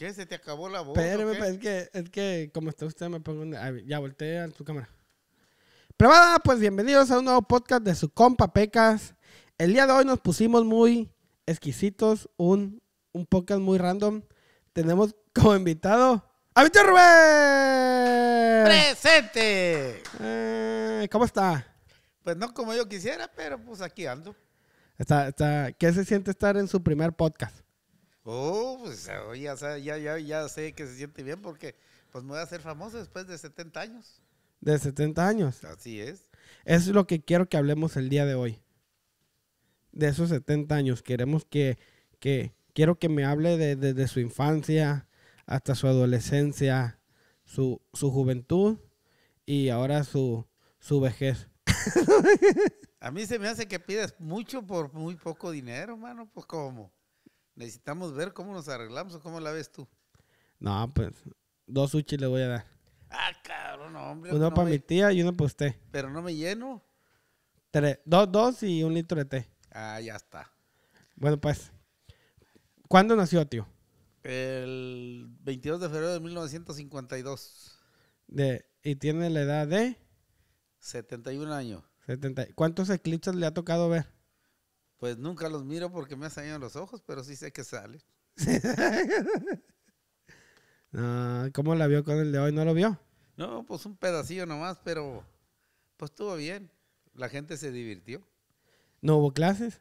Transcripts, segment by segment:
¿Qué? ¿Se te acabó la voz? Pues, es que, como está usted, me pongo. Ya volteé ya voltea su cámara. va, pues bienvenidos a un nuevo podcast de su compa Pecas. El día de hoy nos pusimos muy exquisitos, un, podcast muy random. Tenemos como invitado a Víctor Rubén. ¡Presente! Eh, ¿Cómo está? Pues no como yo quisiera, pero pues aquí ando. Está, está. ¿Qué se siente estar en su primer podcast? Oh, pues oh, ya, ya, ya, sé que se siente bien porque pues me voy a hacer famoso después de 70 años. De 70 años. Así es. Eso es lo que quiero que hablemos el día de hoy. De esos 70 años. Queremos que, que quiero que me hable desde su infancia hasta su adolescencia, su, juventud y ahora su, su vejez. a mí se me hace que pides mucho por muy poco dinero, hermano, Pues cómo. Necesitamos ver cómo nos arreglamos o cómo la ves tú. No, pues dos sushi le voy a dar. Ah, cabrón, hombre. Uno para mi tía y uno para usted. Pero no me lleno. dos, dos y un litro de té. Ah, ya está. Bueno, pues. ¿Cuándo nació, tío? El 22 de febrero de 1952. De, y tiene la edad de... 71 años. 70. ¿Cuántos eclipses le ha tocado ver? Pues nunca los miro porque me salido los ojos, pero sí sé que sale. ¿Cómo la vio con el de hoy? ¿No lo vio? No, pues un pedacillo nomás, pero pues estuvo bien. La gente se divirtió. ¿No hubo clases?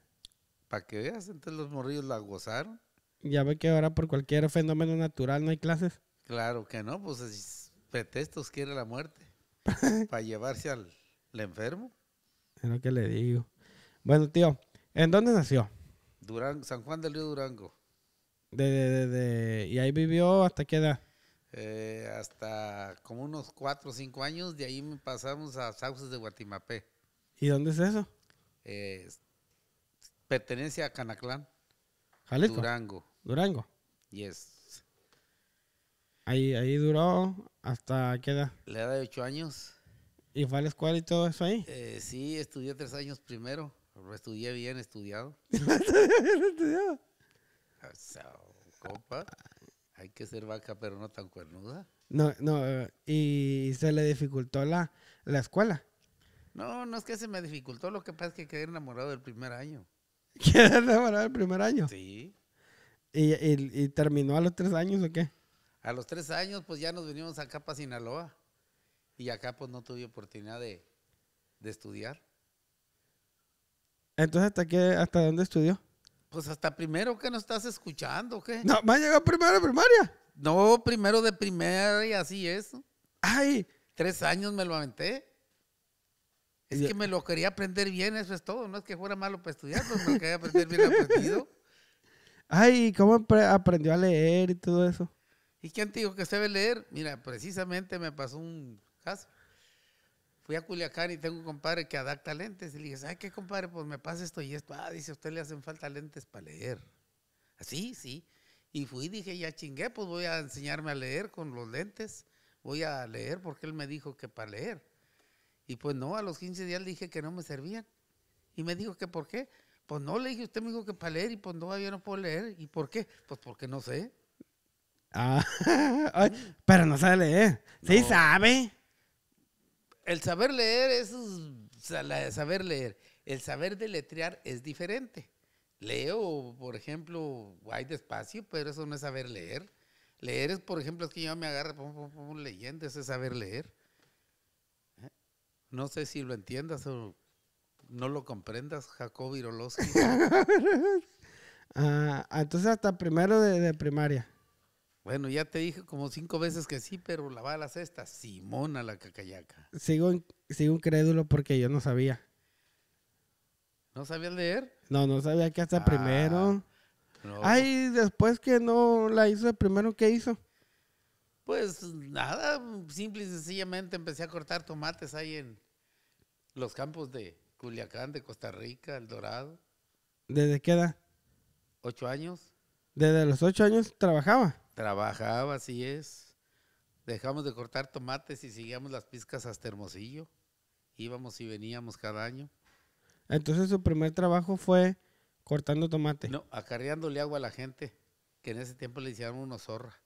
Para que veas, entonces los morrillos la gozaron. Ya ve que ahora por cualquier fenómeno natural no hay clases. Claro que no, pues es pretextos quiere la muerte. para llevarse al, enfermo. Es lo que le digo. Bueno, tío, ¿En dónde nació? Durango, San Juan del Río Durango. De, ¿Y ahí vivió hasta qué edad? Eh, hasta como unos 4 o 5 años, de ahí pasamos a Sauces de Guatimapé. ¿Y dónde es eso? Eh, pertenece a Canaclán. ¿Jalisco? Durango. Durango. Yes. Ahí, ahí duró hasta qué edad? La edad de 8 años. ¿Y fue a la escuela y todo eso ahí? Eh, sí, estudié 3 años primero. Pero estudié bien, estudiado. estudiado. Ah, sea, compa, hay que ser vaca, pero no tan cuernuda. No, no, y se le dificultó la, la escuela. No, no es que se me dificultó, lo que pasa es que quedé enamorado del primer año. ¿Quedé enamorado del primer año? Sí. ¿Y, terminó a los tres años o qué? A los tres años, pues ya nos venimos acá para Sinaloa. Y acá, pues no tuve oportunidad de, de estudiar. Entonces, ¿hasta qué, hasta dónde estudió? Pues hasta primero que no estás escuchando, ¿qué? No, más llegado primero primaria. No, primero de y así es. Ay. Tres años me lo aventé. Es que me lo quería aprender bien, eso es todo. No es que fuera malo para estudiar, pero me lo quería aprender bien aprendido. Ay, ¿cómo aprendió a leer y todo eso? ¿Y quién te dijo que sabe leer? Mira, precisamente me pasó un caso fui a Culiacán y tengo un compadre que adapta lentes. Y le dije, ¿sabe qué, compadre? Pues me pasa esto y esto. Ah, dice, usted le hacen falta lentes para leer. Así, ah, sí. Y fui y dije, ya chingué, pues voy a enseñarme a leer con los lentes. Voy a leer porque él me dijo que para leer. Y pues no, a los 15 días le dije que no me servían. Y me dijo que por qué. Pues no, le dije, usted me dijo que para leer y pues no, yo no puedo leer. ¿Y por qué? Pues porque no sé. Ah, pero no sabe leer. Sí sabe el saber leer es saber leer. El saber deletrear es diferente. Leo, por ejemplo, hay despacio, pero eso no es saber leer. Leer es, por ejemplo, es que yo me agarro un leyendo, eso es saber leer. ¿Eh? No sé si lo entiendas o no lo comprendas, Jacob Irolowski. Ah, entonces hasta primero de primaria. Bueno, ya te dije como cinco veces que sí, pero la bala esta, Simona la cacayaca. Sigo, sigo incrédulo porque yo no sabía. ¿No sabía leer? No, no sabía que hasta ah, primero. Ay, después que no la hizo primero, ¿qué hizo? Pues nada, simple y sencillamente empecé a cortar tomates ahí en los campos de Culiacán, de Costa Rica, El Dorado. ¿Desde qué edad? Ocho años. ¿Desde los ocho años trabajaba? Trabajaba, así es. Dejamos de cortar tomates y seguíamos las piscas hasta Hermosillo. Íbamos y veníamos cada año. Entonces su primer trabajo fue cortando tomate. No, acarreándole agua a la gente, que en ese tiempo le hicieron unos zorra.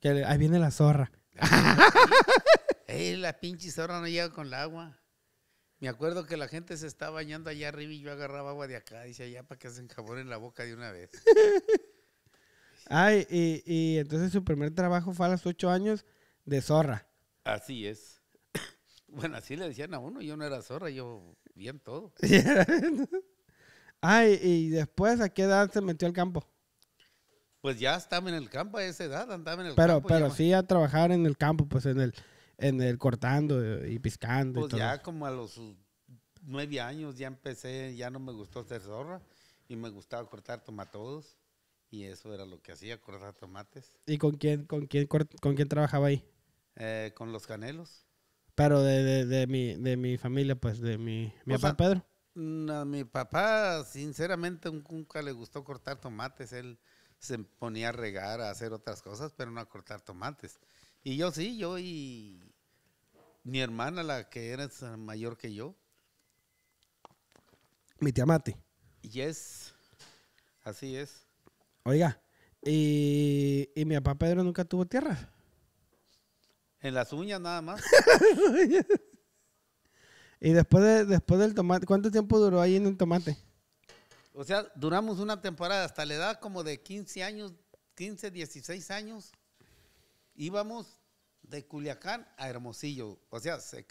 Que ahí viene la zorra. Eh, la pinche zorra no llega con el agua. Me acuerdo que la gente se estaba bañando allá arriba y yo agarraba agua de acá, dice allá para que se en la boca de una vez. Ay, y, entonces su primer trabajo fue a los ocho años de zorra. Así es. Bueno, así le decían a uno, yo no era zorra, yo bien todo. Ay, y después, ¿a qué edad se metió al campo? Pues ya estaba en el campo a esa edad, andaba en el campo. Pero sí a trabajar en el campo, pues en el, en el cortando y piscando. Pues ya como a los nueve años ya empecé, ya no me gustó ser zorra y me gustaba cortar tomatodos. Y eso era lo que hacía, cortar tomates. ¿Y con quién, con quién, con quién trabajaba ahí? Eh, con los canelos. Pero de, mi, de mi familia, pues, de mi, mi papá Pedro. Mm, a mi papá, sinceramente, nunca le gustó cortar tomates. Él se ponía a regar, a hacer otras cosas, pero no a cortar tomates. Y yo sí, yo y mi hermana, la que era mayor que yo. Mi tía Y es, así es. Oiga, ¿y, mi papá Pedro nunca tuvo tierra? En las uñas nada más. y después, de, después del tomate, ¿cuánto tiempo duró ahí en el tomate? O sea, duramos una temporada hasta la edad como de 15 años, 15, 16 años. Íbamos de Culiacán a Hermosillo. O sea, se,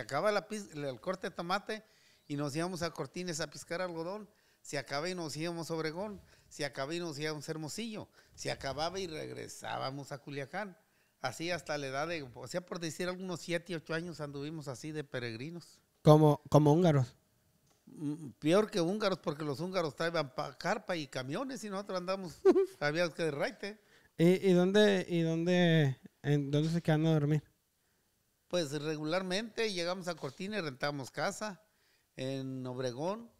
acaba la, el corte de tomate y nos íbamos a Cortines a piscar algodón. Se acaba y nos íbamos a Obregón si acababa y nos íbamos a Hermosillo, si acababa y regresábamos a Culiacán. Así hasta la edad de, o sea, por decir algunos 7, 8 años anduvimos así de peregrinos. Como, como húngaros. Mm, peor que húngaros, porque los húngaros traían carpa y camiones y nosotros andamos, había que de raite. ¿Y, dónde, y dónde, se quedan a dormir? Pues regularmente llegamos a Cortina y rentamos casa. En Obregón,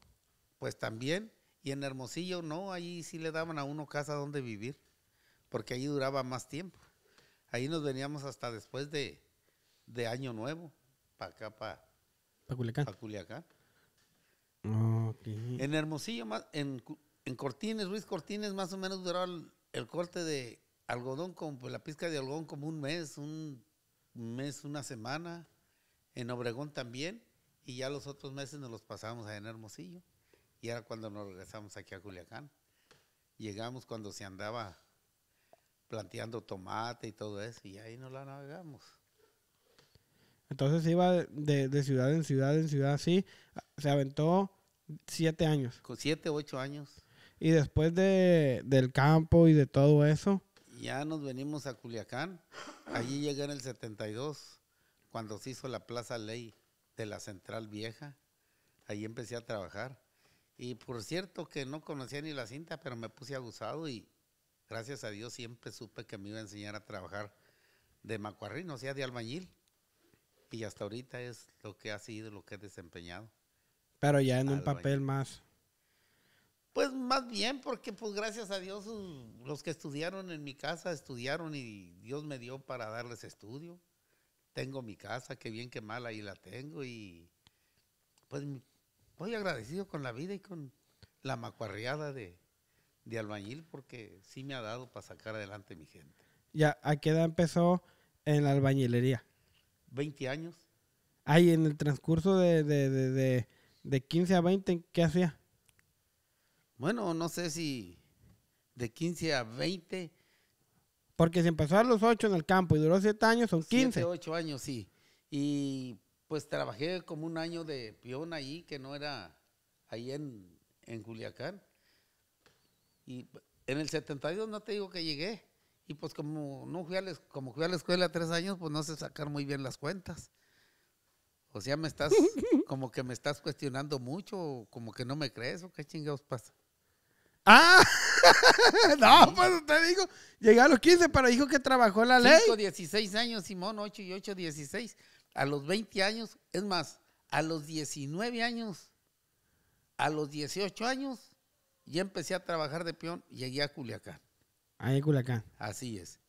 pues también. Y en Hermosillo no, ahí sí le daban a uno casa donde vivir, porque allí duraba más tiempo. Ahí nos veníamos hasta después de, de Año Nuevo, para acá, para pa Culiacán. En Hermosillo, en, Cortines, Ruiz Cortines, más o menos duraba el, corte de algodón, con, pues, la pizca de algodón como un mes, un mes, una semana. En Obregón también. Y ya los otros meses nos los pasábamos en Hermosillo. Y era cuando nos regresamos aquí a Culiacán. Llegamos cuando se andaba planteando tomate y todo eso, y ahí nos la navegamos. Entonces iba de, ciudad en ciudad en ciudad, sí. Se aventó siete años. Con siete, ocho años. Y después de, del campo y de todo eso. Ya nos venimos a Culiacán. Allí llegué en el 72, cuando se hizo la Plaza Ley de la Central Vieja. ahí empecé a trabajar. Y por cierto que no conocía ni la cinta, pero me puse abusado y gracias a Dios siempre supe que me iba a enseñar a trabajar de macuarrino, o sea, de albañil. Y hasta ahorita es lo que ha sido, lo que he desempeñado. Pero ya en un papel más. Pues más bien, porque pues gracias a Dios los que estudiaron en mi casa estudiaron y Dios me dio para darles estudio. Tengo mi casa, que bien que mal ahí la tengo y pues estoy agradecido con la vida y con la macuarriada de, albañil porque sí me ha dado para sacar adelante mi gente. Ya, ¿a qué edad empezó en la albañilería? 20 años. Ay, en el transcurso de, 15 a 20, ¿qué hacía? Bueno, no sé si de 15 a 20. Porque si empezó a los 8 en el campo y duró 7 años, son 15. 7, 8 años, sí. Y pues trabajé como un año de peón ahí, que no era ahí en, en Culiacán. Y en el 72 no te digo que llegué. Y pues como no fui a la, como fui a la escuela tres años, pues no sé sacar muy bien las cuentas. O sea, me estás, como que me estás cuestionando mucho, como que no me crees, o qué chingados pasa. Ah, no, pues te digo, llegué a los 15, pero dijo que trabajó la ley. Tengo 16 años, Simón, 8 y 8, 16 a los 20 años, es más, a los 19 años, a los 18 años, ya empecé a trabajar de peón, y llegué a Culiacán. Ahí Culiacán. Así es.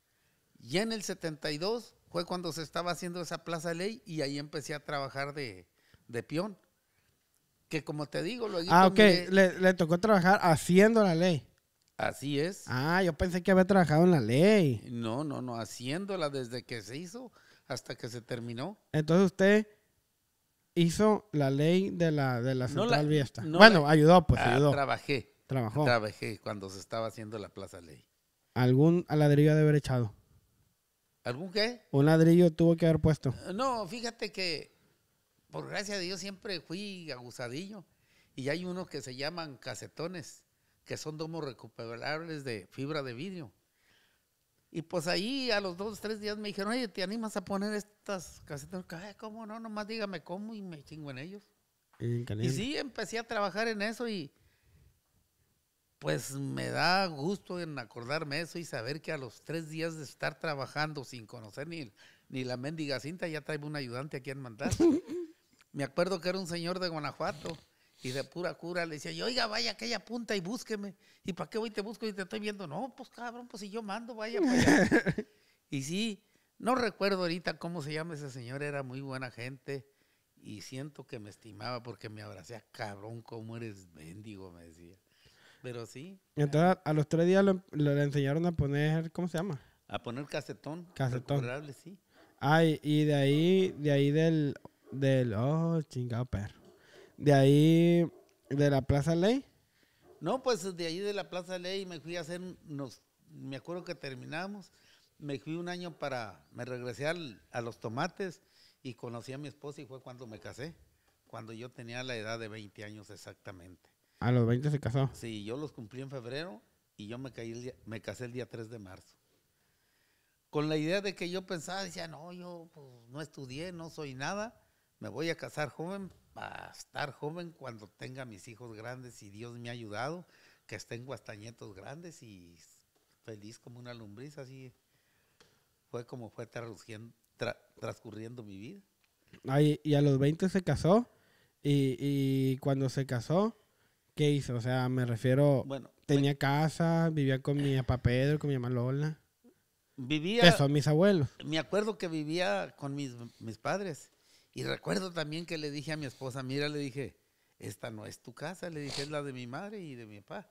Y en el 72 fue cuando se estaba haciendo esa Plaza Ley y ahí empecé a trabajar de, peón. Que como te digo, lo Ah, ok, le, le, tocó trabajar haciendo la ley. Así es. Ah, yo pensé que había trabajado en la ley. No, no, no, haciéndola desde que se hizo hasta que se terminó. Entonces usted hizo la ley de la, de la Central Viesta. bueno, ayudó, pues ah, ayudó. Trabajé. Trabajó. Trabajé cuando se estaba haciendo la Plaza Ley. ¿Algún ladrillo de haber echado? ¿Algún qué? Un ladrillo tuvo que haber puesto. Eh, no, fíjate que por gracia de Dios siempre fui aguzadillo Y hay unos que se llaman casetones, que son domos recuperables de fibra de vidrio. Y pues ahí a los dos, tres días me dijeron, oye, ¿te animas a poner estas casitas? Ah, ¿Cómo no? Nomás dígame cómo y me chingo en ellos. Y, sí, empecé a trabajar en eso y pues me da gusto en acordarme eso y saber que a los tres días de estar trabajando sin conocer ni, ni la mendiga cinta, ya traigo un ayudante aquí en mandar me acuerdo que era un señor de Guanajuato y de pura cura le decía, yo, oiga, vaya aquella punta y búsqueme. ¿Y para qué voy te busco y te estoy viendo? No, pues cabrón, pues si yo mando, vaya para y sí, no recuerdo ahorita cómo se llama ese señor, era muy buena gente. Y siento que me estimaba porque me abracía, cabrón, cómo eres mendigo, me decía. Pero sí. Entonces, a los tres días em, le, enseñaron a poner, ¿cómo se llama? A poner casetón. Casetón. sí. Ay, y de ahí, de ahí del, del, oh, chingado perro de ahí, de la Plaza Ley. No, pues de ahí de la Plaza Ley me fui a hacer, nos, me acuerdo que terminamos, me fui un año para, me regresé a los tomates y conocí a mi esposa y fue cuando me casé, cuando yo tenía la edad de 20 años exactamente. ¿A los 20 se casó? Sí, yo los cumplí en febrero y yo me, caí me casé el día 3 de marzo. Con la idea de que yo pensaba, decía, no, yo pues, no estudié, no soy nada, me voy a casar joven a estar joven cuando tenga mis hijos grandes y Dios me ha ayudado, que estén guastañetos grandes y feliz como una lombriz, así fue como fue transcurriendo mi vida. y a los 20 se casó y, cuando se casó, ¿qué hizo? O sea, me refiero, tenía casa, vivía con mi papá Pedro, con mi mamá Lola. Vivía... Que son mis abuelos. Me acuerdo que vivía con mis, mis padres y recuerdo también que le dije a mi esposa, mira, le dije, esta no es tu casa, le dije, es la de mi madre y de mi papá.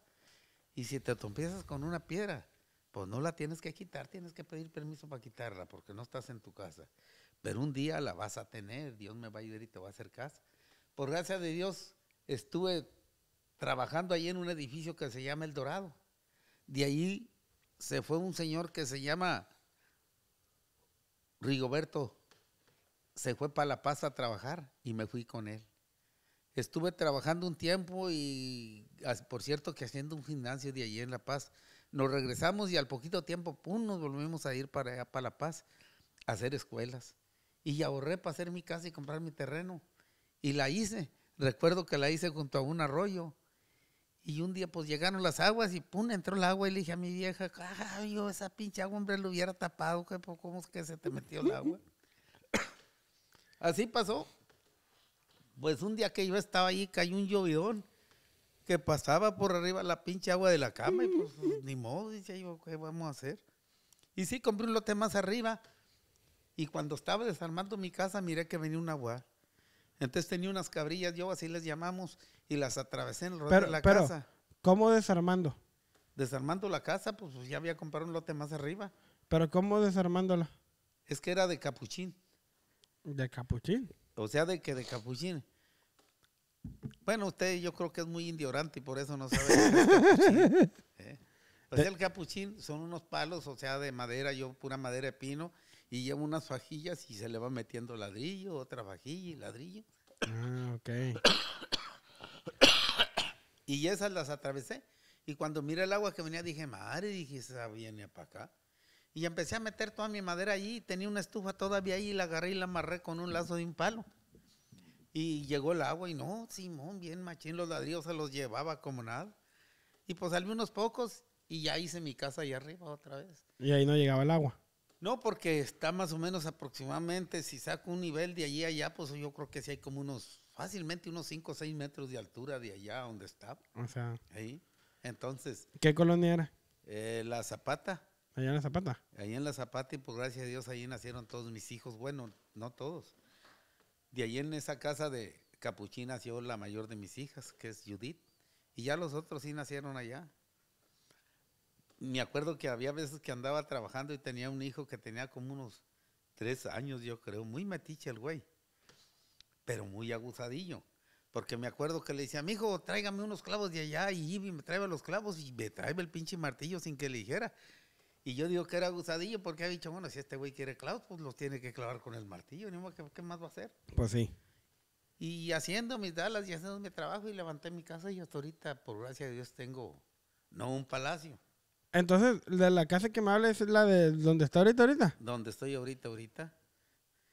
Y si te atompiezas con una piedra, pues no la tienes que quitar, tienes que pedir permiso para quitarla porque no estás en tu casa. Pero un día la vas a tener, Dios me va a ayudar y te va a hacer casa. Por gracia de Dios, estuve trabajando ahí en un edificio que se llama El Dorado. De ahí se fue un señor que se llama Rigoberto se fue para La Paz a trabajar y me fui con él. Estuve trabajando un tiempo y, por cierto, que haciendo un gimnasio de allí en La Paz. Nos regresamos y al poquito tiempo, pum, nos volvimos a ir para allá, para La Paz, a hacer escuelas. Y ahorré para hacer mi casa y comprar mi terreno. Y la hice. Recuerdo que la hice junto a un arroyo. Y un día, pues llegaron las aguas y pum, entró el agua. Y le dije a mi vieja, ay, yo esa pinche agua, hombre, lo hubiera tapado. ¿Cómo es que se te metió el agua? Así pasó. Pues un día que yo estaba ahí cayó un llovidón que pasaba por arriba la pinche agua de la cama y pues ni modo, dice yo, ¿qué vamos a hacer? Y sí, compré un lote más arriba y cuando estaba desarmando mi casa miré que venía un agua. Entonces tenía unas cabrillas, yo así les llamamos, y las atravesé en el rodeo de la casa. ¿Cómo desarmando? Desarmando la casa, pues ya había comprado un lote más arriba. ¿Pero cómo desarmándola? Es que era de capuchín. De capuchín. O sea, de que de capuchín. Bueno, usted yo creo que es muy indiorante y por eso no sabe. capuchín, ¿eh? Pues el capuchín son unos palos, o sea, de madera, yo pura madera de pino, y llevo unas fajillas y se le va metiendo ladrillo, otra fajilla y ladrillo. Ah, ok. y esas las atravesé. Y cuando miré el agua que venía, dije, madre, dije, esa viene para acá. Y empecé a meter toda mi madera allí, tenía una estufa todavía ahí, y la agarré y la amarré con un lazo de un palo. Y llegó el agua y no, Simón, bien machín, los ladrillos se los llevaba como nada. Y pues salí unos pocos y ya hice mi casa allá arriba otra vez. ¿Y ahí no llegaba el agua? No, porque está más o menos aproximadamente, si saco un nivel de allí a allá, pues yo creo que sí hay como unos, fácilmente unos 5 o 6 metros de altura de allá donde está O sea. Ahí. Entonces. ¿Qué colonia era? Eh, la Zapata. Allá en la Zapata. Allá en la Zapata y por pues, gracias a Dios allí nacieron todos mis hijos. Bueno, no todos. De allí en esa casa de Capuchín nació la mayor de mis hijas, que es Judith. Y ya los otros sí nacieron allá. Me acuerdo que había veces que andaba trabajando y tenía un hijo que tenía como unos tres años, yo creo. Muy metiche el güey, pero muy aguzadillo. Porque me acuerdo que le decía, mi hijo, tráigame unos clavos de allá. Y me trae los clavos y me trae el pinche martillo sin que le dijera. Y yo digo que era abusadillo porque ha dicho, bueno, si este güey quiere clavos, pues los tiene que clavar con el martillo, ¿qué, más va a hacer? Pues sí. Y haciendo mis dalas y haciendo mi trabajo y levanté mi casa y hasta ahorita, por gracia de Dios, tengo no un palacio. Entonces, la casa que me habla es la de donde está ahorita ahorita. Donde estoy ahorita ahorita.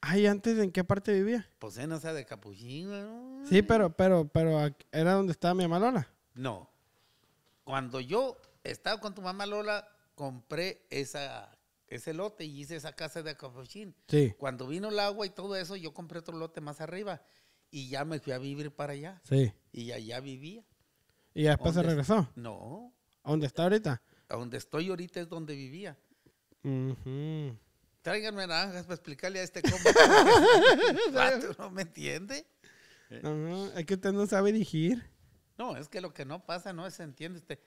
Ay, antes en qué parte vivía? Pues en sea, de Capuchín. Sí, pero pero pero era donde estaba mi mamá Lola. No. Cuando yo estaba con tu mamá Lola, compré esa, ese lote y hice esa casa de acapuchín. Cuando vino el agua y todo eso, yo compré otro lote más arriba y ya me fui a vivir para allá. Y allá vivía. ¿Y después se regresó? No. ¿A dónde está ahorita? A donde estoy ahorita es donde vivía. Tráiganme naranjas para explicarle a este cómo. Este ¿No me entiende? es que usted no sabe dirigir. No, es que lo que no pasa no se entiende. Usted,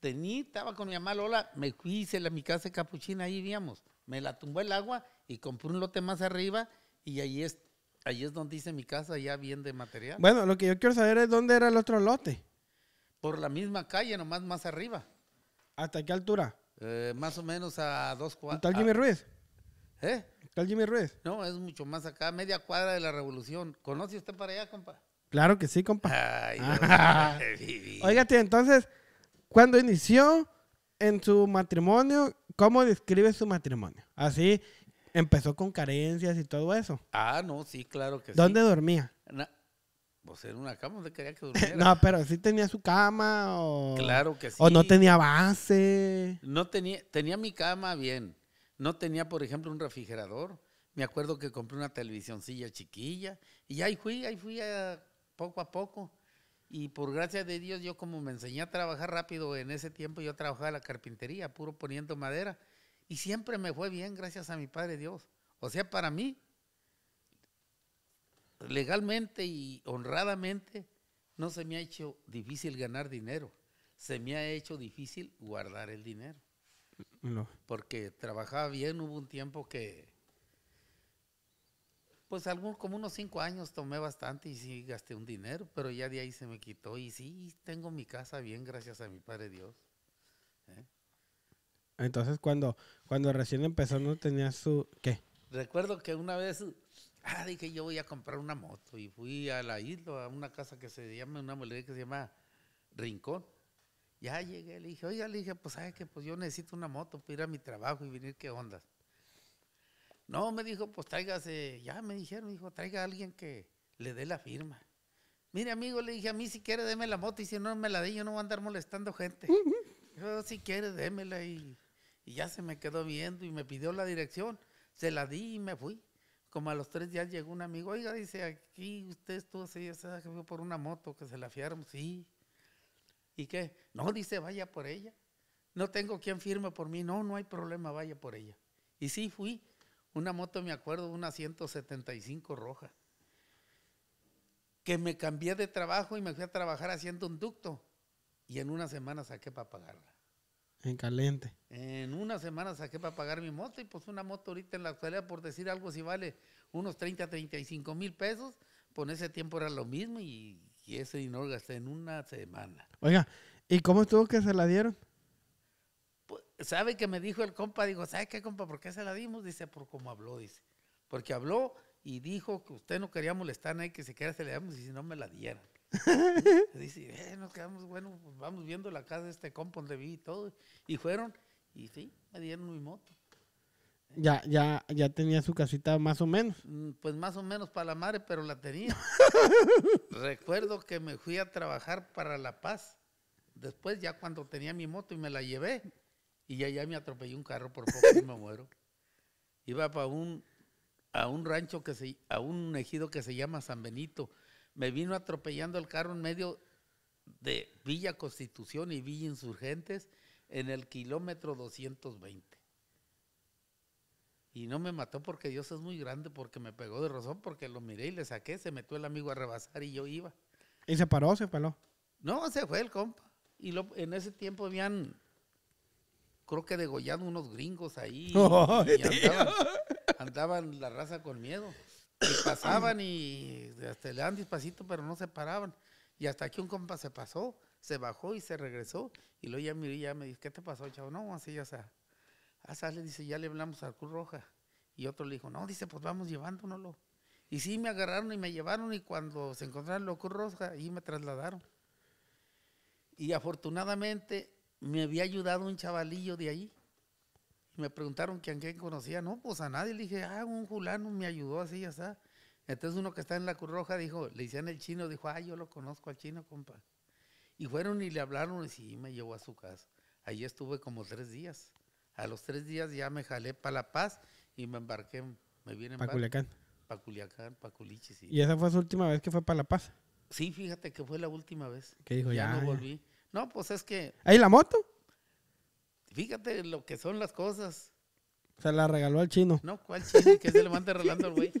Tenía, estaba con mi mamá Lola, me fui, hice la, mi casa de capuchina, ahí vivíamos. Me la tumbó el agua y compré un lote más arriba y ahí es, es donde hice mi casa, ya bien de material. Bueno, lo que yo quiero saber es dónde era el otro lote. Por la misma calle, nomás más arriba. ¿Hasta qué altura? Eh, más o menos a dos cuadras. ¿Tal Jimmy Ruiz? ¿Eh? ¿Tal Jimmy Ruiz? No, es mucho más acá, media cuadra de la revolución. ¿Conoce usted para allá, compa? Claro que sí, compa. Ay, entonces, cuando inició en su matrimonio, ¿cómo describe su matrimonio? Así empezó con carencias y todo eso. Ah, no, sí, claro que sí. ¿Dónde dormía? pues era una cama donde quería que durmiera. no, pero sí tenía su cama o... Claro que sí. O no tenía base. No tenía, tenía mi cama bien. No tenía, por ejemplo, un refrigerador. Me acuerdo que compré una televisioncilla chiquilla y ahí fui, ahí fui poco a poco. Y por gracia de Dios, yo como me enseñé a trabajar rápido en ese tiempo, yo trabajaba la carpintería, puro poniendo madera. Y siempre me fue bien, gracias a mi Padre Dios. O sea, para mí, legalmente y honradamente, no se me ha hecho difícil ganar dinero. Se me ha hecho difícil guardar el dinero. No. Porque trabajaba bien, hubo un tiempo que pues algún, como unos cinco años tomé bastante y sí gasté un dinero, pero ya de ahí se me quitó y sí tengo mi casa bien gracias a mi Padre Dios. ¿eh? Entonces cuando, cuando recién empezó no tenía su... ¿Qué? Recuerdo que una vez, ah, dije yo voy a comprar una moto y fui a la isla, a una casa que se llama, una molería que se llama Rincón. Ya llegué, le dije, oiga, le dije, pues sabes que pues yo necesito una moto para ir a mi trabajo y venir qué ondas. No, me dijo, pues tráigase, ya me dijeron, dijo, traiga a alguien que le dé la firma. Mire, amigo, le dije, a mí si quiere déme la moto y si no me la dé, yo no voy a andar molestando gente. Yo, si quiere, démela. Y, y ya se me quedó viendo y me pidió la dirección. Se la di y me fui. Como a los tres días llegó un amigo, oiga, dice, aquí usted estuvo así, por una moto que se la fiaron, sí. ¿Y qué? No, dice, vaya por ella. No tengo quien firme por mí. No, no hay problema, vaya por ella. Y sí fui una moto, me acuerdo, una 175 roja, que me cambié de trabajo y me fui a trabajar haciendo un ducto y en una semana saqué para pagarla. En caliente. En una semana saqué para pagar mi moto y pues una moto ahorita en la actualidad, por decir algo, si vale unos 30, 35 mil pesos, pues ese tiempo era lo mismo y, y ese dinero gasté en una semana. Oiga, ¿y cómo estuvo que se la dieron? ¿Sabe que me dijo el compa? Digo, ¿sabe qué, compa? ¿Por qué se la dimos? Dice, por cómo habló, dice. Porque habló y dijo que usted no quería molestar a nadie, que se quería se la dimos y si no me la dieron. dice, eh, nos quedamos, bueno, pues, vamos viendo la casa de este compa donde vi y todo. Y fueron, y sí, me dieron mi moto. Ya, ya, ya tenía su casita más o menos. Mm, pues más o menos para la madre, pero la tenía. Recuerdo que me fui a trabajar para La Paz. Después, ya cuando tenía mi moto y me la llevé, y allá me atropelló un carro por poco y me muero. Iba para un, a un rancho, que se, a un ejido que se llama San Benito. Me vino atropellando el carro en medio de Villa Constitución y Villa Insurgentes en el kilómetro 220. Y no me mató porque Dios es muy grande, porque me pegó de razón, porque lo miré y le saqué, se metió el amigo a rebasar y yo iba. ¿Y se paró se paró? No, se fue el compa. Y lo, en ese tiempo habían creo que degollando unos gringos ahí. andaban, la raza con miedo. Y pasaban y hasta le dan despacito, pero no se paraban. Y hasta aquí un compa se pasó, se bajó y se regresó. Y luego ya miré, ya me dice ¿qué te pasó, chavo? No, así ya sea Ah, sale, dice, ya le hablamos al Cruz Roja. Y otro le dijo, no, dice, pues vamos llevándonoslo. Y sí, me agarraron y me llevaron y cuando se encontraron los Cruz Roja, ahí me trasladaron. Y afortunadamente me había ayudado un chavalillo de allí. Me preguntaron que quién conocía. No, pues a nadie. Le dije, ah, un fulano me ayudó así, ya está. Entonces uno que está en la Cruz Roja dijo, le decían el chino, dijo, ah, yo lo conozco al chino, compa. Y fueron y le hablaron y sí, me llevó a su casa. Allí estuve como tres días. A los tres días ya me jalé para La Paz y me embarqué, me vine en Culiacán Paculiacán, Paculichi, sí. ¿Y esa fue su última vez que fue para La Paz? Sí, fíjate que fue la última vez. ¿Qué dijo? Ya, no volví. No, pues es que. ¿Ahí la moto? Fíjate lo que son las cosas. Se la regaló al chino. No, ¿cuál chino? Que se le manda regalando al güey.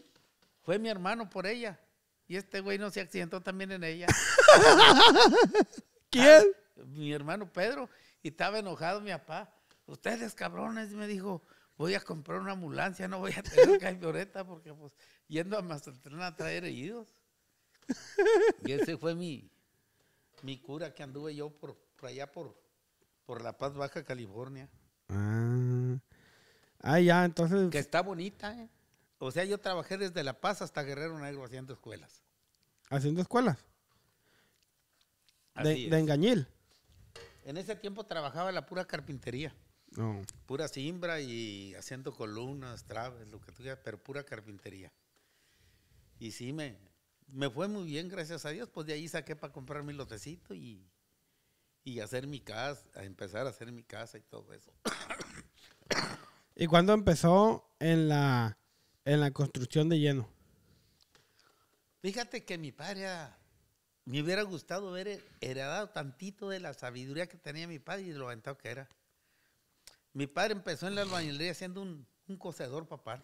Fue mi hermano por ella. Y este güey no se accidentó también en ella. ¿Quién? mi hermano Pedro. Y estaba enojado mi papá. Ustedes cabrones, me dijo, voy a comprar una ambulancia, no voy a tener camioneta porque pues yendo a Mazatlán a traer heridos. Y ese fue mi, mi cura que anduve yo por, allá por, por La Paz Baja California. Ah. ah. ya, entonces. Que está bonita, ¿eh? O sea, yo trabajé desde La Paz hasta Guerrero Negro haciendo escuelas. ¿Haciendo escuelas? De, de, engañil. En ese tiempo trabajaba la pura carpintería. No. Pura simbra y haciendo columnas, traves, lo que tú quieras, pero pura carpintería. Y sí, me, me fue muy bien, gracias a Dios. Pues de ahí saqué para comprar mi lotecito y, y hacer mi casa, empezar a hacer mi casa y todo eso. ¿Y cuándo empezó en la, en la construcción de lleno? Fíjate que mi padre me hubiera gustado haber heredado tantito de la sabiduría que tenía mi padre y lo aventado que era. Mi padre empezó en la albañilería siendo un, un cocedor papá.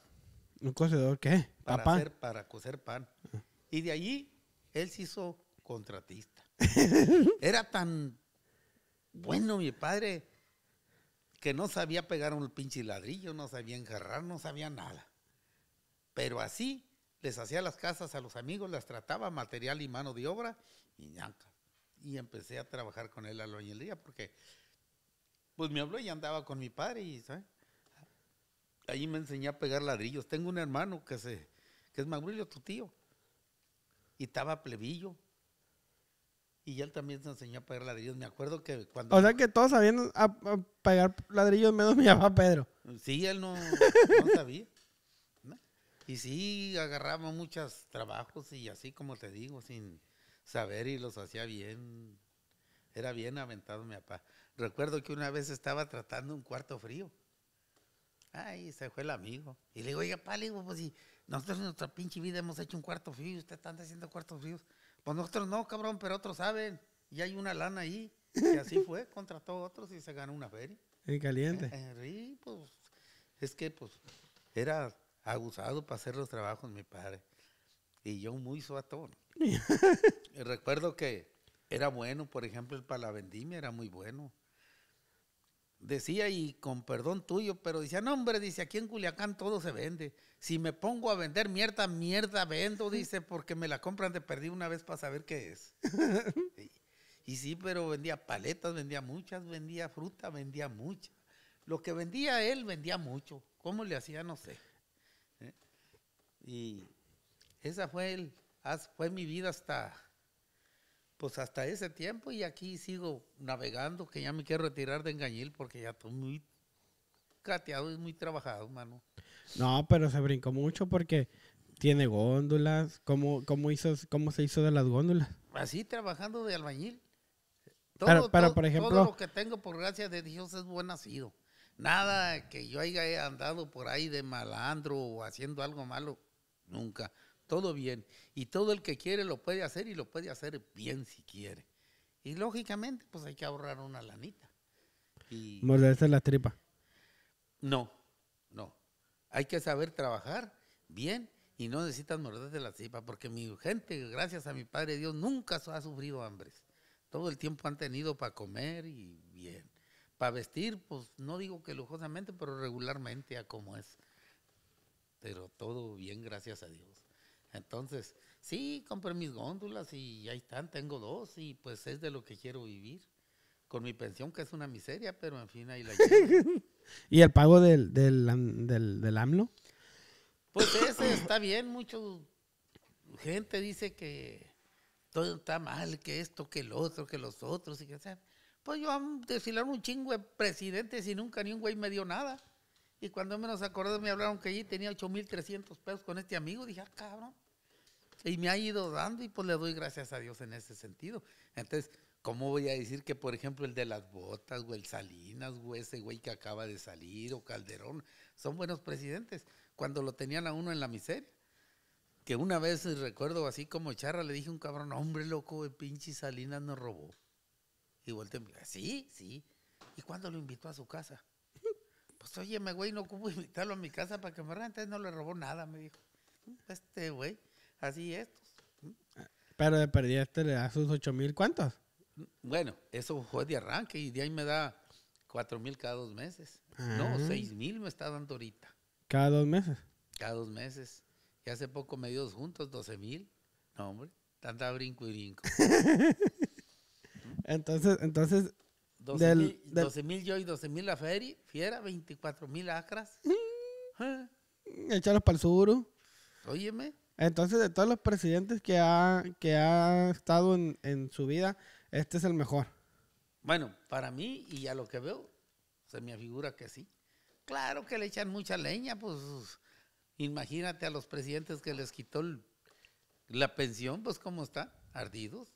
¿Un cocedor qué? Para, Hacer, para cocer pan. Ah. Y de allí él se hizo contratista. Era tan bueno mi padre que no sabía pegar un pinche ladrillo, no sabía enjarrar, no sabía nada. Pero así les hacía las casas a los amigos, las trataba material y mano de obra y ñanca. Y empecé a trabajar con él a lo día porque pues me habló y andaba con mi padre y ahí me enseñé a pegar ladrillos. Tengo un hermano que se es magrullo tu tío y estaba plebillo. Y él también se enseñó a pegar ladrillos. Me acuerdo que cuando. O sea que todos sabían a, ladrillos menos mi papá Pedro. Sí, él no, sabía. Y sí, agarraba muchos trabajos y así como te digo, sin saber y los hacía bien. Era bien aventado mi papá. Recuerdo que una vez estaba tratando un cuarto frío. Ay, se fue el amigo. Y le digo, oye pali le digo, pues sí. Nosotros en nuestra pinche vida hemos hecho un cuarto frío, ustedes están haciendo cuartos fríos. Pues nosotros no, cabrón, pero otros saben. Y hay una lana ahí. Y así fue, contrató otros y se ganó una feria. En caliente. Eh, eh, pues, es que pues era abusado para hacer los trabajos mi padre. Y yo muy suatón. Recuerdo que era bueno, por ejemplo, para la vendimia era muy bueno decía, y con perdón tuyo, pero decía, no hombre, dice, aquí en Culiacán todo se vende. Si me pongo a vender mierda, mierda vendo, dice, porque me la compran de perdí una vez para saber qué es. y, sí, pero vendía paletas, vendía muchas, vendía fruta, vendía muchas. Lo que vendía él, vendía mucho. ¿Cómo le hacía? No sé. ¿Eh? Y esa fue, el, fue mi vida hasta pues hasta ese tiempo y aquí sigo navegando, que ya me quiero retirar de Engañil porque ya estoy muy cateado y muy trabajado, mano. No, pero se brincó mucho porque tiene góndolas. ¿Cómo, cómo, hizo, cómo se hizo de las góndolas? Así, trabajando de albañil. Todo, por ejemplo, todo lo que tengo, por gracia de Dios, es buen nacido. Nada que yo haya andado por ahí de malandro o haciendo algo malo. Nunca todo bien. Y todo el que quiere lo puede hacer y lo puede hacer bien si quiere. Y lógicamente, pues hay que ahorrar una lanita. Morderse la tripa. No, no. Hay que saber trabajar bien y no necesitas morderse la tripa, porque mi gente, gracias a mi Padre Dios, nunca ha sufrido hambres. Todo el tiempo han tenido para comer y bien. Para vestir, pues no digo que lujosamente, pero regularmente a como es. Pero todo bien, gracias a Dios. Entonces, sí, compré mis góndulas y ahí están, tengo dos y pues es de lo que quiero vivir. Con mi pensión, que es una miseria, pero en fin, ahí la llevo. ¿Y el pago del, del, AMLO? Pues ese está bien, mucha gente dice que todo está mal, que esto, que el otro, que los otros, y que sea. Pues yo desfilaron un chingo de presidentes y nunca ni un güey me dio nada. Y cuando menos acordé me hablaron que allí tenía 8.300 pesos con este amigo. Dije, ah, cabrón. Y me ha ido dando y pues le doy gracias a Dios en ese sentido. Entonces, ¿cómo voy a decir que, por ejemplo, el de las botas o el Salinas o ese güey que acaba de salir o Calderón son buenos presidentes cuando lo tenían a uno en la miseria? Que una vez recuerdo así como charra le dije a un cabrón, hombre loco, el pinche Salinas nos robó. Y volteé, sí, sí. ¿Y cuándo lo invitó a su casa? Pues oye, me güey, no ocupo invitarlo a mi casa para que me entonces no le robó nada, me dijo. Este güey así estos. Pero de perdida este le da sus ocho mil, ¿cuántos? Bueno, eso fue de arranque y de ahí me da cuatro mil cada dos meses. No, 6 ah. mil me está dando ahorita. ¿Cada dos meses? Cada dos meses. Y hace poco me dio juntos 12 mil. No, hombre, tanta brinco y brinco. entonces, entonces... 12 mil yo y 12 mil la feria, fiera, 24 mil acras. Echarlos mm. ah. para el sur. Uh. Óyeme. Entonces, de todos los presidentes que ha, que ha estado en, su vida, este es el mejor. Bueno, para mí, y a lo que veo, se me figura que sí. Claro que le echan mucha leña, pues imagínate a los presidentes que les quitó la pensión, pues cómo está, ardidos.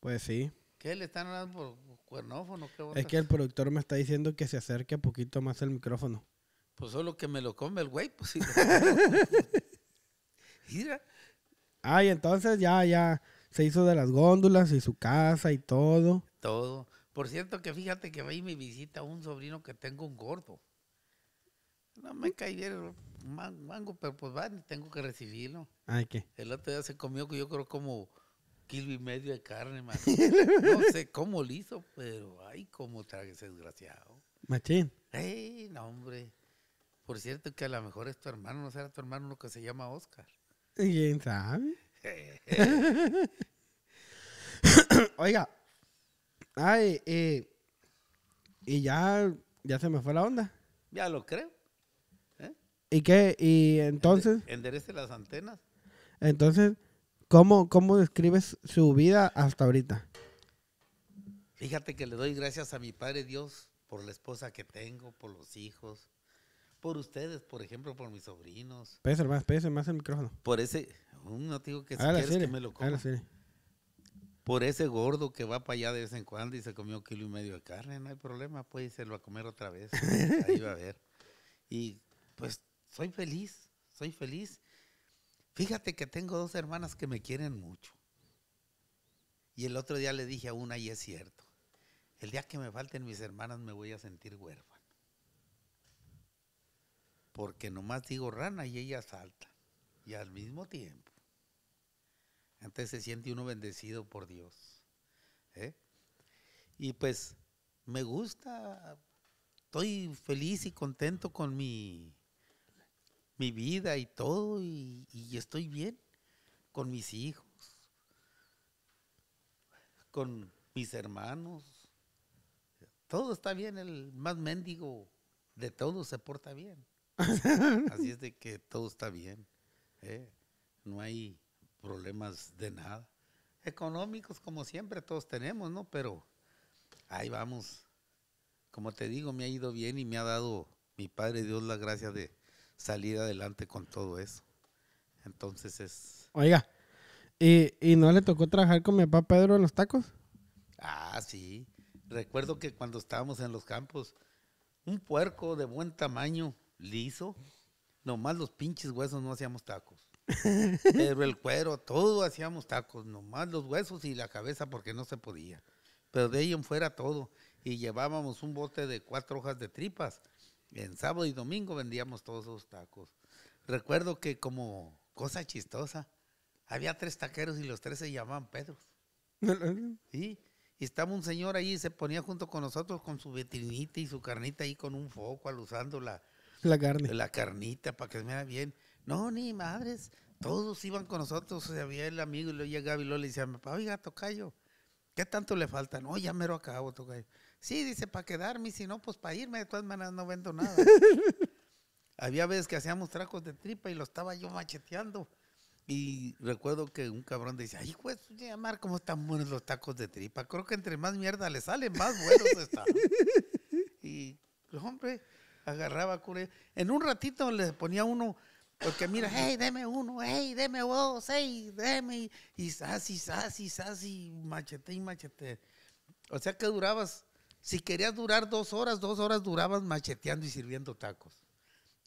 Pues sí. ¿Qué le están hablando por cuernófono? es que el productor me está diciendo que se acerque un poquito más el micrófono. Pues solo que me lo come el güey, pues sí. Ay, entonces ya, ya se hizo de las góndulas y su casa y todo. Todo. Por cierto que fíjate que ahí me visita un sobrino que tengo un gordo. No me caí bien mango, pero pues va, tengo que recibirlo. Ay, ¿qué? El otro día se comió, yo creo, como kilo y medio de carne, man. no sé cómo lo hizo, pero ay, cómo trague ese desgraciado. Machín. Ey, no, hombre. Por cierto que a lo mejor es tu hermano, no será tu hermano lo que se llama Oscar. ¿Quién sabe? Oiga, ay, eh, y ya, ya se me fue la onda. Ya lo creo. ¿eh? ¿Y qué? ¿Y entonces? Enderece las antenas. Entonces, ¿cómo, ¿cómo describes su vida hasta ahorita? Fíjate que le doy gracias a mi Padre Dios por la esposa que tengo, por los hijos, por ustedes, por ejemplo, por mis sobrinos. Pese más, pese más el micrófono. Por ese, no te que si quieres que me lo coma. Por ese gordo que va para allá de vez en cuando y se comió un kilo y medio de carne, no hay problema, puede se a comer otra vez. Ahí va a ver. Y pues soy feliz, soy feliz. Fíjate que tengo dos hermanas que me quieren mucho. Y el otro día le dije a una, y es cierto, el día que me falten mis hermanas me voy a sentir huérfano porque nomás digo rana y ella salta, y al mismo tiempo. Antes se siente uno bendecido por Dios. ¿eh? Y pues me gusta, estoy feliz y contento con mi, mi vida y todo, y, y estoy bien con mis hijos, con mis hermanos. Todo está bien, el más mendigo de todos se porta bien. Así es de que todo está bien. ¿eh? No hay problemas de nada. Económicos, como siempre, todos tenemos, ¿no? Pero ahí vamos. Como te digo, me ha ido bien y me ha dado mi Padre Dios la gracia de salir adelante con todo eso. Entonces es. Oiga, ¿y, y no le tocó trabajar con mi papá Pedro en los tacos? Ah, sí. Recuerdo que cuando estábamos en los campos, un puerco de buen tamaño liso. Nomás los pinches huesos no hacíamos tacos. Pero el cuero, todo hacíamos tacos. Nomás los huesos y la cabeza porque no se podía. Pero de ahí en fuera todo. Y llevábamos un bote de cuatro hojas de tripas. En sábado y domingo vendíamos todos esos tacos. Recuerdo que como cosa chistosa, había tres taqueros y los tres se llamaban Pedro. sí. Y estaba un señor ahí y se ponía junto con nosotros con su vetrinita y su carnita ahí con un foco, al la, la carne. La carnita, para que se vea bien. No, ni madres. Todos iban con nosotros. había el amigo y luego llegaba y luego le decía, oiga, tocayo, ¿qué tanto le falta? No, ya mero acabo, tocayo. Sí, dice, para quedarme, si no, pues para irme, de todas maneras no vendo nada. había veces que hacíamos tracos de tripa y lo estaba yo macheteando. Y recuerdo que un cabrón dice, ay, pues, llamar cómo están buenos los tacos de tripa. Creo que entre más mierda le salen, más buenos están. y, hombre, agarraba cura. En un ratito le ponía uno, porque mira, hey, deme uno, hey, deme dos, hey, deme, y sas, y sas, machete, y machete. O sea que durabas, si querías durar dos horas, dos horas durabas macheteando y sirviendo tacos.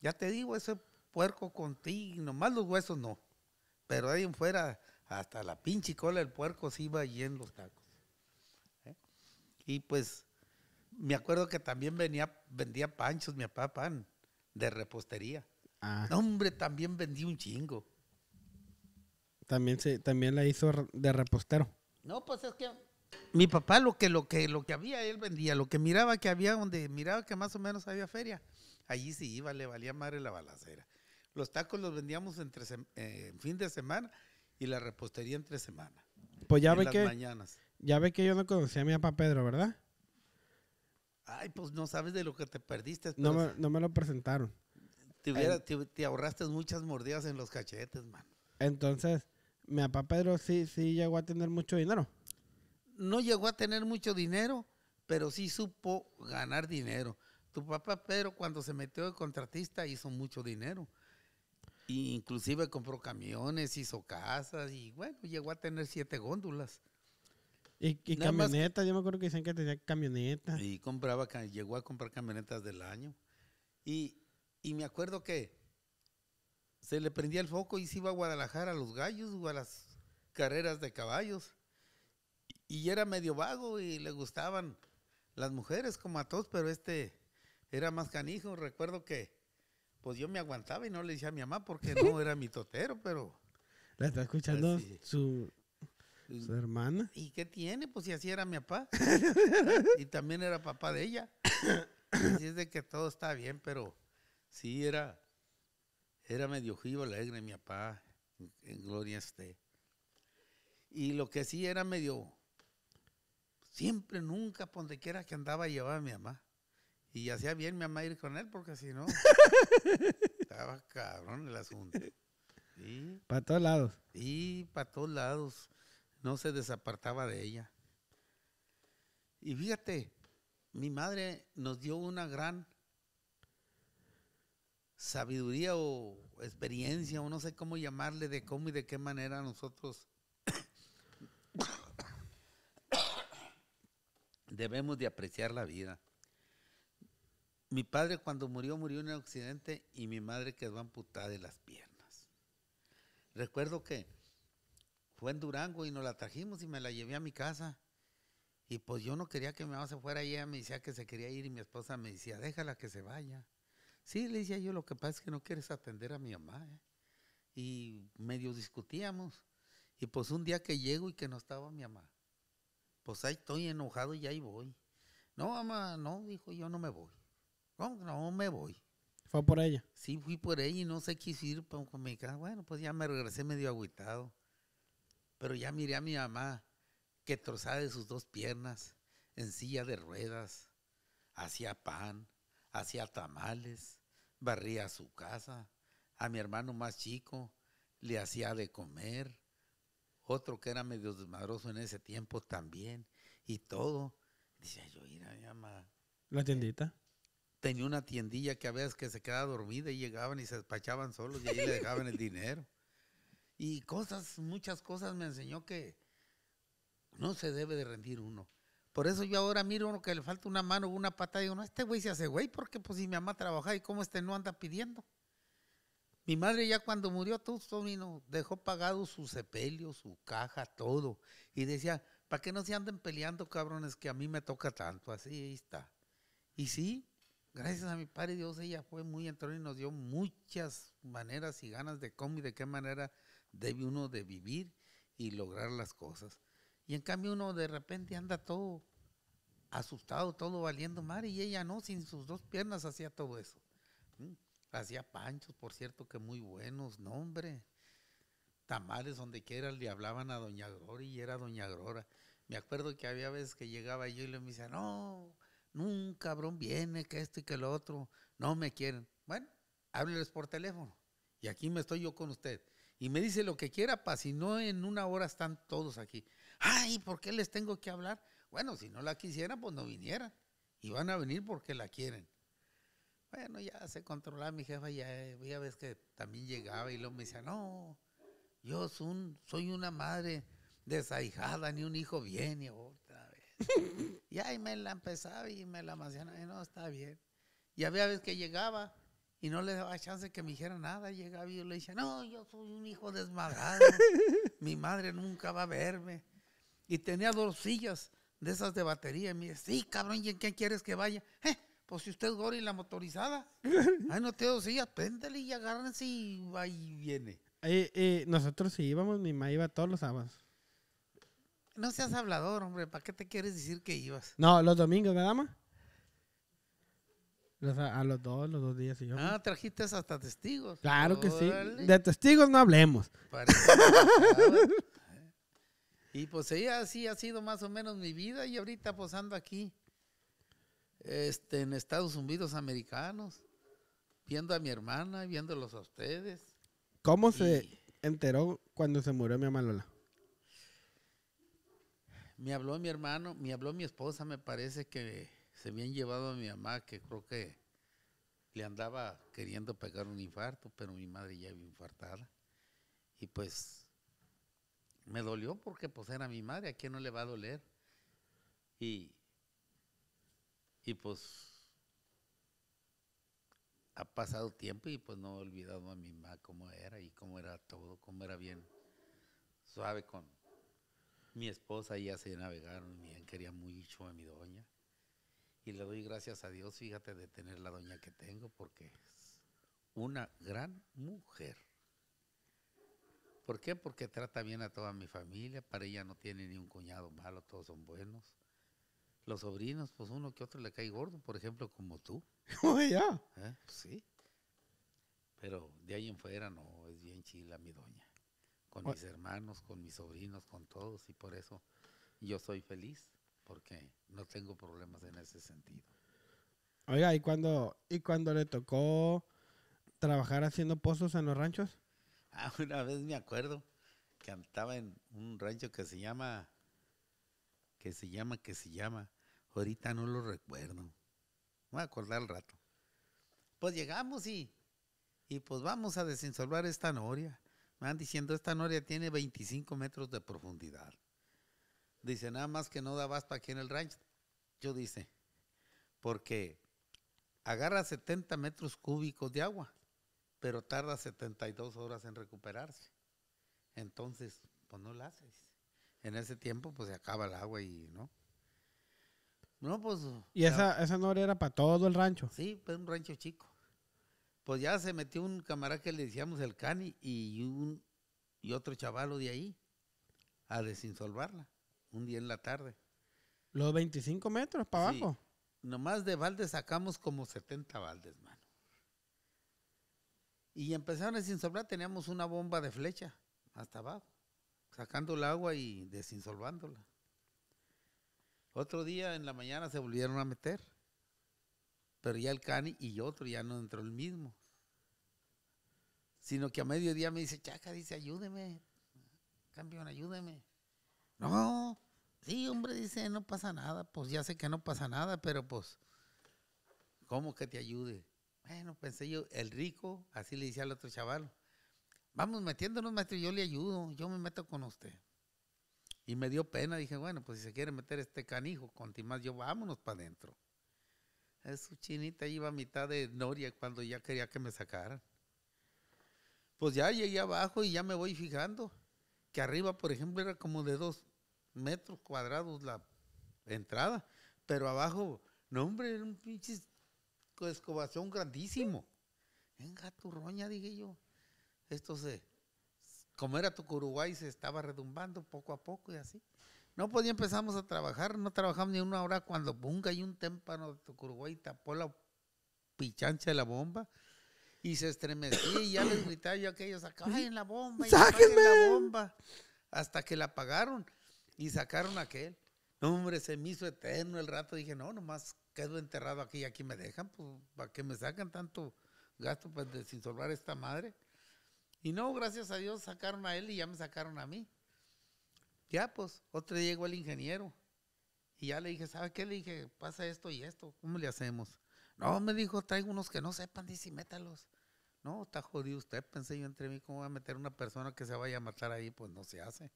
Ya te digo, ese puerco contigo, nomás los huesos no. Pero ahí en fuera, hasta la pinche cola del puerco se iba yendo los tacos. ¿eh? Y pues me acuerdo que también venía, vendía panchos, mi papá, pan, de repostería. Ah. hombre, también vendí un chingo. También, se, también la hizo de repostero. No, pues es que mi papá lo que, lo, que, lo que había, él vendía. Lo que miraba que había, donde miraba que más o menos había feria, allí sí iba, le valía madre la balacera. Los tacos los vendíamos entre eh, fin de semana y la repostería entre semana. Pues ya ve que. Mañanas. Ya ve que yo no conocía a mi papá Pedro, ¿verdad? Ay, pues no sabes de lo que te perdiste. No pues. me, lo presentaron. Te, ahorraste muchas mordidas en los cachetes, man. Entonces, mi papá Pedro sí, sí llegó a tener mucho dinero. No llegó a tener mucho dinero, pero sí supo ganar dinero. Tu papá Pedro cuando se metió de contratista hizo mucho dinero. inclusive compró camiones, hizo casas y bueno, llegó a tener siete góndolas. Y, camionetas, yo me acuerdo que dicen que tenía camioneta. Y compraba, llegó a comprar camionetas del año. Y, me acuerdo que se le prendía el foco y se iba a Guadalajara a los gallos o a las carreras de caballos. Y era medio vago y le gustaban las mujeres como a todos, pero este era más canijo. Recuerdo que pues yo me aguantaba y no le decía a mi mamá porque no era mi totero, pero... La está escuchando su pues, ¿Su hermana? ¿Y qué tiene? Pues si así era mi papá. y también era papá de ella. Así es de que todo está bien, pero sí era, era medio jivo alegre mi papá, en, gloria esté. Y lo que sí era medio, siempre, nunca, por pues, donde quiera que andaba, llevaba a mi mamá. Y hacía bien mi mamá ir con él, porque si no, estaba cabrón el asunto. Para todos lados. Sí, para todos lados no se desapartaba de ella. Y fíjate, mi madre nos dio una gran sabiduría o experiencia, o no sé cómo llamarle, de cómo y de qué manera nosotros debemos de apreciar la vida. Mi padre cuando murió, murió en el occidente y mi madre quedó amputada de las piernas. Recuerdo que fue en Durango y nos la trajimos y me la llevé a mi casa. Y pues yo no quería que mi mamá se fuera y ella me decía que se quería ir y mi esposa me decía, déjala que se vaya. Sí, le decía yo, lo que pasa es que no quieres atender a mi mamá. ¿eh?". Y medio discutíamos. Y pues un día que llego y que no estaba mi mamá, pues ahí estoy enojado y ahí voy. No, mamá, no, dijo, yo no me voy. No, no me voy. ¿Fue por ella? Sí, fui por ella y no sé qué ir con mi casa. Bueno, pues ya me regresé medio agüitado. Pero ya miré a mi mamá, que trozada de sus dos piernas, en silla de ruedas, hacía pan, hacía tamales, barría su casa. A mi hermano más chico le hacía de comer. Otro que era medio desmadroso en ese tiempo también. Y todo. Dice yo, mira, mi mamá. ¿La eh, tiendita? Tenía una tiendilla que a veces que se quedaba dormida y llegaban y se despachaban solos y ahí le dejaban el dinero. Y cosas, muchas cosas me enseñó que no se debe de rendir uno. Por eso yo ahora miro uno que le falta una mano o una pata y digo, no, este güey se hace güey porque pues si mi mamá trabajaba y cómo este no anda pidiendo. Mi madre ya cuando murió, todo vino, dejó pagado su sepelio, su caja, todo. Y decía, ¿para qué no se anden peleando, cabrones, que a mí me toca tanto? Así está. Y sí, gracias a mi Padre Dios, ella fue muy entrona y nos dio muchas maneras y ganas de cómo y de qué manera debe uno de vivir y lograr las cosas. Y en cambio uno de repente anda todo asustado, todo valiendo mar, y ella no, sin sus dos piernas hacía todo eso. Mm, hacía panchos, por cierto, que muy buenos, no Tamales donde quiera le hablaban a Doña Gloria y era Doña Gloria. Me acuerdo que había veces que llegaba yo y le me decía, no, nunca cabrón viene, que esto y que lo otro, no me quieren. Bueno, hábleles por teléfono. Y aquí me estoy yo con usted y me dice lo que quiera, pa, si no en una hora están todos aquí. Ay, ¿por qué les tengo que hablar? Bueno, si no la quisieran, pues no vinieran. Y van a venir porque la quieren. Bueno, ya se controlaba mi jefa, ya, había eh, veces que también llegaba y luego me decía, no, yo soy una madre desahijada, ni un hijo viene otra vez. y ahí me la empezaba y me la maciana, no, está bien. Y había veces que llegaba y no le daba chance que me dijera nada. Llegaba y yo le decía, no, yo soy un hijo desmadrado, mi madre nunca va a verme. Y tenía dos sillas de esas de batería. Y me dice, sí, cabrón, ¿y en qué quieres que vaya? Eh, pues si usted es Gori la motorizada. Ay, no te dos sillas, péndele y agárrense y ahí viene. Eh, eh, nosotros sí íbamos, mi mamá iba todos los sábados. No seas hablador, hombre, ¿para qué te quieres decir que ibas? No, los domingos, ¿verdad, mamá? a, los dos, los dos días y yo. Ah, pues. trajiste hasta testigos. Claro que sí. De testigos no hablemos. y pues ella así ha sido más o menos mi vida y ahorita posando pues, aquí este, en Estados Unidos americanos, viendo a mi hermana y viéndolos a ustedes. ¿Cómo se enteró cuando se murió mi mamá Lola? Me habló mi hermano, me habló mi esposa, me parece que se han llevado a mi mamá, que creo que le andaba queriendo pegar un infarto, pero mi madre ya había infartada. Y pues me dolió porque pues era mi madre, ¿a quién no le va a doler? Y, pues ha pasado tiempo y pues no he olvidado a mi mamá cómo era y cómo era todo, cómo era bien suave con mi esposa, ya se navegaron y quería mucho a mi doña. Y le doy gracias a Dios, fíjate, de tener la doña que tengo, porque es una gran mujer. ¿Por qué? Porque trata bien a toda mi familia, para ella no tiene ni un cuñado malo, todos son buenos. Los sobrinos, pues uno que otro le cae gordo, por ejemplo, como tú. Oh, ya. ¿Eh? Pues sí. Pero de ahí en fuera no, es bien chila mi doña. Con mis hermanos, con mis sobrinos, con todos, y por eso yo soy feliz porque no tengo problemas en ese sentido. Oiga, ¿y cuando, ¿y cuando le tocó trabajar haciendo pozos en los ranchos? Ah, una vez me acuerdo que andaba en un rancho que se llama, que se llama, que se llama, ahorita no lo recuerdo, voy a acordar al rato. Pues llegamos y, y pues vamos a desinsolvar esta noria. Me van diciendo, esta noria tiene 25 metros de profundidad. Dice, nada más que no da para aquí en el rancho. Yo dice, porque agarra 70 metros cúbicos de agua, pero tarda 72 horas en recuperarse. Entonces, pues no la haces. En ese tiempo, pues se acaba el agua y no. No, pues. ¿Y esa, esa no era para todo el rancho? Sí, pues un rancho chico. Pues ya se metió un camarada que le decíamos el cani y, un, y otro chavalo de ahí a desinsolvarla un día en la tarde. ¿Los 25 metros para abajo? Nomás de baldes sacamos como 70 baldes, mano. Y empezaron a desinsolvar, teníamos una bomba de flecha hasta abajo, sacando el agua y desinsolvándola. Otro día en la mañana se volvieron a meter, pero ya el cani y otro ya no entró el mismo. Sino que a mediodía me dice, Chaca, dice, ayúdeme, campeón, ayúdeme. No, sí, hombre, dice, no pasa nada. Pues ya sé que no pasa nada, pero pues, ¿cómo que te ayude? Bueno, pensé yo, el rico, así le decía al otro chaval, vamos metiéndonos, maestro, yo le ayudo, yo me meto con usted. Y me dio pena, dije, bueno, pues si se quiere meter este canijo con más, yo vámonos para adentro. Su chinita iba a mitad de Noria cuando ya quería que me sacaran. Pues ya llegué abajo y ya me voy fijando que arriba, por ejemplo, era como de dos metros cuadrados la entrada, pero abajo, no hombre, era un pinche excavación grandísimo. Venga, roña, dije yo. Esto se, como era Tucuruguay, se estaba redumbando poco a poco y así. No, podía, pues empezamos a trabajar, no trabajamos ni una hora cuando punga y un témpano de Tucuruguay tapó la pichancha de la bomba y se estremecí y ya les gritaba yo a aquellos, en la bomba, y la bomba. Hasta que la apagaron y sacaron a aquel. hombre, se me hizo eterno el rato. Dije, no, nomás quedo enterrado aquí y aquí me dejan, pues, para que me sacan tanto gasto pues, de sinsolvar esta madre. Y no, gracias a Dios sacaron a él y ya me sacaron a mí. Ya, pues, otro día llegó el ingeniero. Y ya le dije, ¿sabe qué? Le dije, pasa esto y esto, ¿cómo le hacemos? No, me dijo, traigo unos que no sepan, dice, métalos. No, está jodido usted, pensé yo entre mí, ¿cómo va a meter una persona que se vaya a matar ahí? Pues no se hace.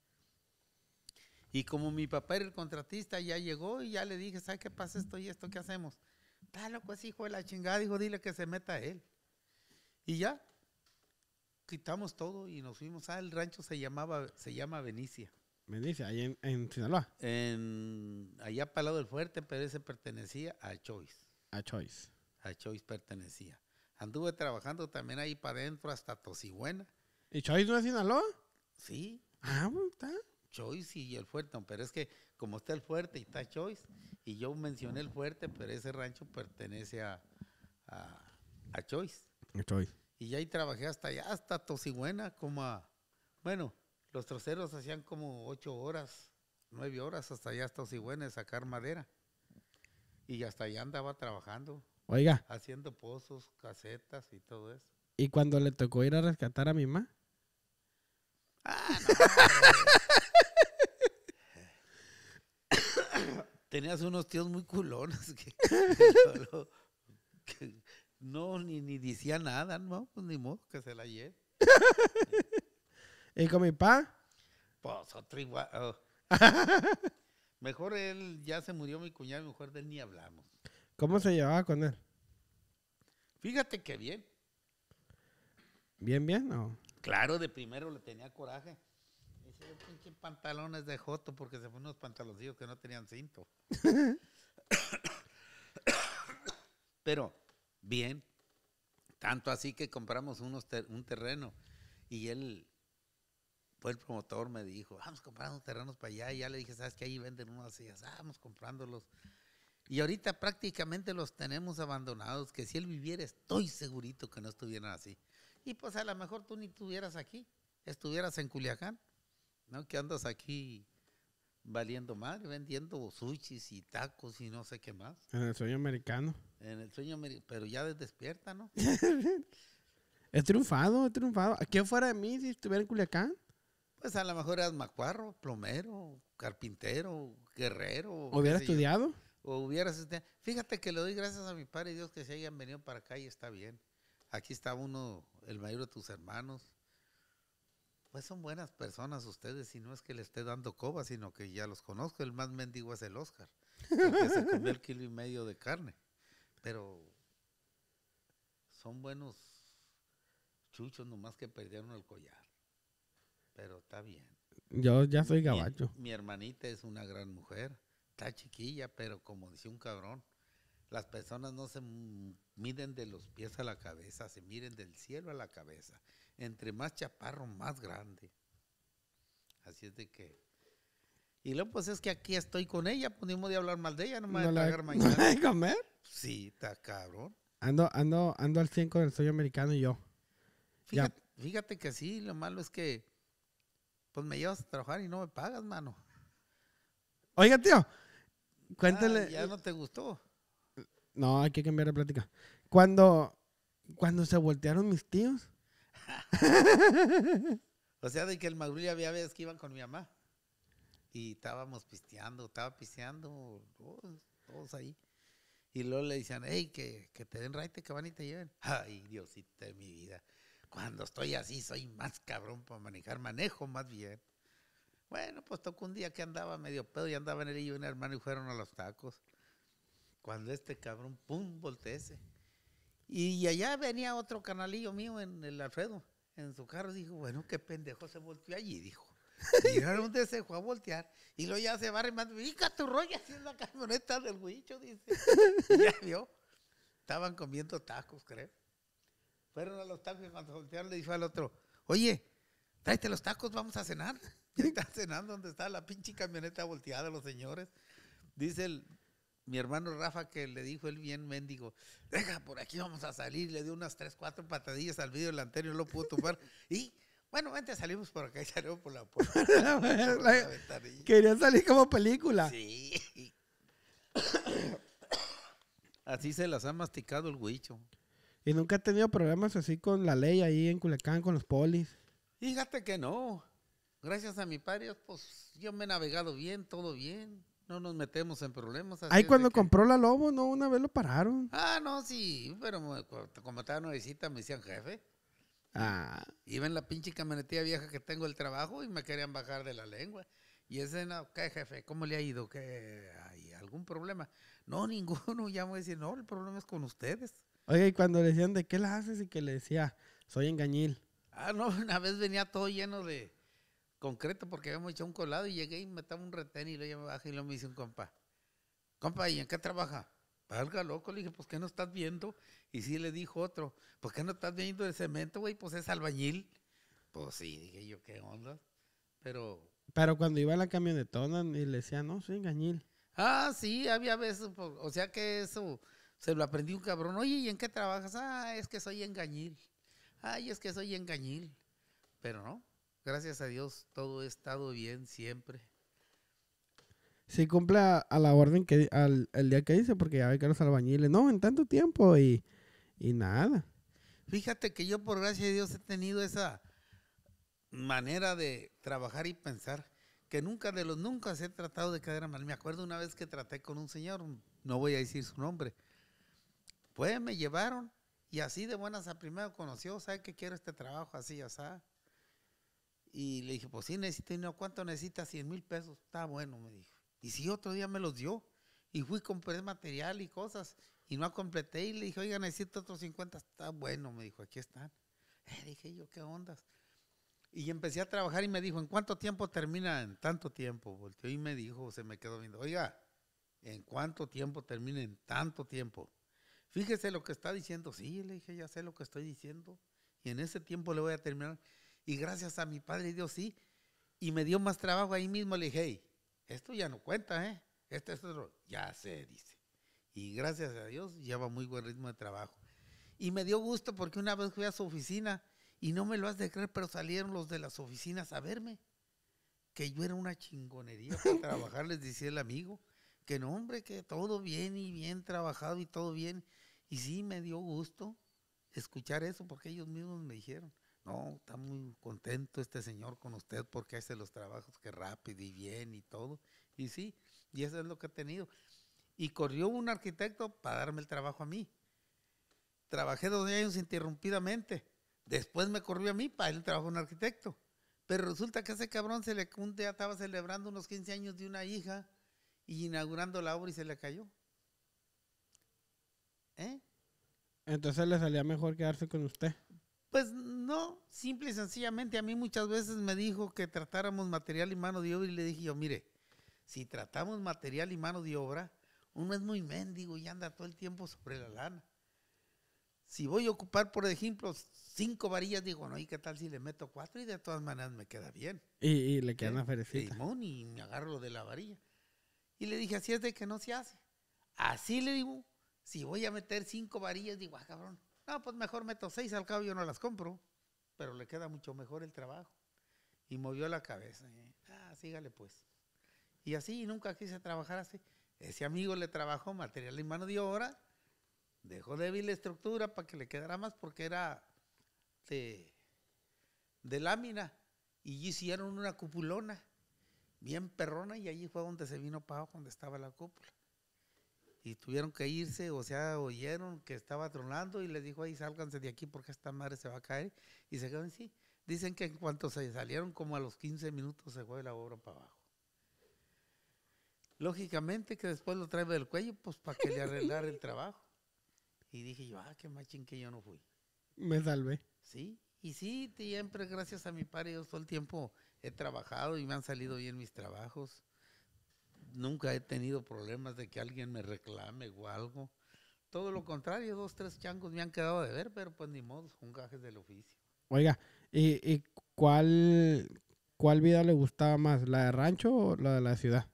Y como mi papá era el contratista, ya llegó y ya le dije, ¿sabe qué pasa esto y esto? ¿Qué hacemos? Está loco ese hijo de la chingada, dijo, dile que se meta él. Y ya, quitamos todo y nos fuimos Ah, el rancho, se llamaba, se llama Venicia. Venicia, ahí en, Sinaloa. allá para el lado del fuerte, pero ese pertenecía a Choice. A Choice. A Choice pertenecía. Anduve trabajando también ahí para adentro hasta Tosigüena. ¿Y Choice no es Sinaloa? Sí. Ah, está. Choice y el fuerte, pero es que como está el fuerte y está Choice, y yo mencioné el fuerte, pero ese rancho pertenece a, Choice. A Choice. Y ya ahí trabajé hasta allá, hasta Tosigüena, como a, bueno, los troceros hacían como ocho horas, nueve horas hasta allá hasta Tosigüena de sacar madera. Y hasta allá andaba trabajando. Oiga. Haciendo pozos, casetas y todo eso. ¿Y cuando le tocó ir a rescatar a mi mamá? Ah, no, Tenías unos tíos muy culones que, no ni, decía nada, no, pues ni modo que se la lleve. ¿Y con mi papá, Pues otro igual. Oh. Mejor él ya se murió mi cuñado, mejor de él ni hablamos. ¿Cómo se llevaba con él? Fíjate que bien. ¿Bien, bien o? Claro, de primero le tenía coraje. Dice, yo pinche pantalones de joto porque se fueron unos pantaloncillos que no tenían cinto. Pero, bien. Tanto así que compramos unos un terreno y él pues el promotor me dijo, vamos comprando terrenos para allá. Y ya le dije, ¿sabes que Ahí venden unos así. vamos comprándolos. Y ahorita prácticamente los tenemos abandonados, que si él viviera estoy segurito que no estuvieran así. Y pues a lo mejor tú ni estuvieras aquí, estuvieras en Culiacán, ¿no? Que andas aquí valiendo madre, vendiendo sushis y tacos y no sé qué más. En el sueño americano. En el sueño americano, pero ya despierta, ¿no? he triunfado, he triunfado. Aquí fuera de mí, si estuviera en Culiacán, pues a lo mejor eras macuarro, plomero, carpintero, guerrero. ¿Hubiera estudiado? O hubieras estudiado. Fíjate que le doy gracias a mi padre y Dios que se hayan venido para acá y está bien. Aquí está uno, el mayor de tus hermanos. Pues son buenas personas ustedes, y no es que le esté dando coba, sino que ya los conozco. El más mendigo es el Oscar, porque se comió el kilo y medio de carne. Pero son buenos chuchos, nomás que perdieron el collar pero está bien. Yo ya soy gabacho. Mi, hermanita es una gran mujer, está chiquilla, pero como decía un cabrón, las personas no se miden de los pies a la cabeza, se miren del cielo a la cabeza. Entre más chaparro, más grande. Así es de que... Y luego, pues es que aquí estoy con ella, pudimos pues, de hablar mal de ella, no de pagar mañana. ¿No comer? Sí, está cabrón. Ando, ando, ando al 100 con el americano y yo. fíjate que sí, lo malo es que pues me llevas a trabajar y no me pagas, mano. Oiga, tío, cuéntale. Ah, ya no te gustó. No, hay que cambiar de plática. Cuando, cuando se voltearon mis tíos. o sea, de que el ya había veces que iban con mi mamá. Y estábamos pisteando, estaba pisteando, todos, ahí. Y luego le decían, hey, que, te den raite, que van y te lleven. Ay, Diosita de mi vida. Cuando estoy así, soy más cabrón para manejar, manejo más bien. Bueno, pues tocó un día que andaba medio pedo y andaba en el y un hermano y fueron a los tacos. Cuando este cabrón, pum, volteese. Y allá venía otro canalillo mío en el Alfredo, en su carro. Dijo, bueno, qué pendejo se volteó allí, dijo. Y de un desejo a voltear. Y luego ya se va remando, Y tu y así la camioneta del huicho, dice. ya vio. Estaban comiendo tacos, creo. Fueron a los tacos y cuando voltearon le dijo al otro, oye, tráete los tacos, vamos a cenar. ya está cenando donde está la pinche camioneta volteada, los señores. Dice el, mi hermano Rafa que le dijo el bien mendigo, deja, por aquí vamos a salir. Le dio unas tres, cuatro patadillas al vidrio delantero y lo pudo tumbar. y bueno, vente salimos por acá y salimos por la puerta. querían salir como película. Sí. Así se las ha masticado el huicho. Y nunca ha tenido problemas así con la ley ahí en Culiacán, con los polis. Fíjate que no. Gracias a mi padre, pues yo me he navegado bien, todo bien. No nos metemos en problemas. Ahí cuando compró la Lobo, ¿no? Una vez lo pararon. Ah, no, sí. Pero como estaba nuevecita, me decían jefe. Ah. Iba en la pinche camionetilla vieja que tengo el trabajo y me querían bajar de la lengua. Y ese, no, jefe? ¿Cómo le ha ido? ¿Qué? ¿Hay algún problema? No, ninguno. Ya me voy no, el problema es con ustedes. Oye, y cuando le decían, ¿de qué la haces? Y que le decía, soy engañil. Ah, no, una vez venía todo lleno de concreto porque habíamos hecho un colado y llegué y me un retén y lo ya me y lo me dice un compa, compa, ¿y en qué trabaja? Valga loco, le dije, pues ¿qué no estás viendo? Y sí le dijo otro, ¿por pues, ¿qué no estás viendo el cemento, güey? Pues es albañil. Pues sí, dije yo, ¿qué onda? Pero... Pero cuando iba a la camionetona y le decía, no, soy engañil. Ah, sí, había veces, pues, o sea que eso se lo aprendí un cabrón. Oye, ¿y en qué trabajas? Ah, es que soy engañil. Ay, es que soy engañil. Pero no, gracias a Dios todo ha estado bien siempre. Si cumple a, la orden que el día que dice, porque ya ve que los albañiles, no, en tanto tiempo y, nada. Fíjate que yo por gracia de Dios he tenido esa manera de trabajar y pensar que nunca de los nunca se he tratado de cadera mal. Me acuerdo una vez que traté con un señor, no voy a decir su nombre, pues me llevaron y así de buenas a primero conoció, ¿sabe que quiero este trabajo? Así, ya sabe. Y le dije, pues sí, necesito dinero. ¿Cuánto necesitas? 100 mil pesos. Está bueno, me dijo. Y sí, otro día me los dio. Y fui, compré material y cosas. Y no completé. Y le dije, oiga, necesito otros 50. Está bueno, me dijo, aquí están. Eh, dije yo, ¿qué ondas? Y empecé a trabajar y me dijo, ¿en cuánto tiempo termina? En tanto tiempo. Volteó y me dijo, se me quedó viendo, oiga, ¿en cuánto tiempo termina? En tanto tiempo fíjese lo que está diciendo. Sí, le dije, ya sé lo que estoy diciendo. Y en ese tiempo le voy a terminar. Y gracias a mi Padre Dios, sí. Y me dio más trabajo ahí mismo. Le dije, hey, esto ya no cuenta, ¿eh? Este es otro. Ya sé, dice. Y gracias a Dios lleva muy buen ritmo de trabajo. Y me dio gusto porque una vez fui a su oficina y no me lo has de creer, pero salieron los de las oficinas a verme. Que yo era una chingonería para trabajar, les decía el amigo. Que no, hombre, que todo bien y bien trabajado y todo bien. Y sí me dio gusto escuchar eso porque ellos mismos me dijeron, no, está muy contento este señor con usted porque hace los trabajos que rápido y bien y todo. Y sí, y eso es lo que ha tenido. Y corrió un arquitecto para darme el trabajo a mí. Trabajé dos años interrumpidamente. Después me corrió a mí para el trabajo de un arquitecto. Pero resulta que ese cabrón se le un día estaba celebrando unos 15 años de una hija y inaugurando la obra y se le cayó. Entonces le salía mejor quedarse con usted. Pues no, simple y sencillamente a mí muchas veces me dijo que tratáramos material y mano de obra y le dije yo, mire, si tratamos material y mano de obra, uno es muy mendigo y anda todo el tiempo sobre la lana. Si voy a ocupar, por ejemplo, cinco varillas, digo, no, ¿y qué tal si le meto cuatro? Y de todas maneras me queda bien. Y, le quedan las y me agarro de la varilla. Y le dije, así es de que no se hace. Así le digo, si voy a meter cinco varillas, digo, ah, cabrón, no, pues mejor meto seis, al cabo yo no las compro, pero le queda mucho mejor el trabajo. Y movió la cabeza, ¿eh? ah, sígale pues. Y así nunca quise trabajar así. Ese amigo le trabajó material en mano de obra, dejó débil la estructura para que le quedara más porque era de, de lámina y hicieron una cupulona bien perrona y allí fue donde se vino para donde estaba la cúpula y tuvieron que irse, o sea, oyeron que estaba tronando y les dijo, ahí sálganse de aquí porque esta madre se va a caer y se quedaron sí. Dicen que en cuanto se salieron, como a los 15 minutos se fue la obra para abajo. Lógicamente que después lo trae del cuello, pues para que le arreglara el trabajo. Y dije yo, ah, qué machín que yo no fui. Me salvé. Sí, y sí, siempre gracias a mi padre yo todo el tiempo he trabajado y me han salido bien mis trabajos nunca he tenido problemas de que alguien me reclame o algo. Todo lo contrario, dos, tres changos me han quedado de ver, pero pues ni modo, un gajes del oficio. Oiga, ¿y, cuál, cuál vida le gustaba más, la de rancho o la de la ciudad?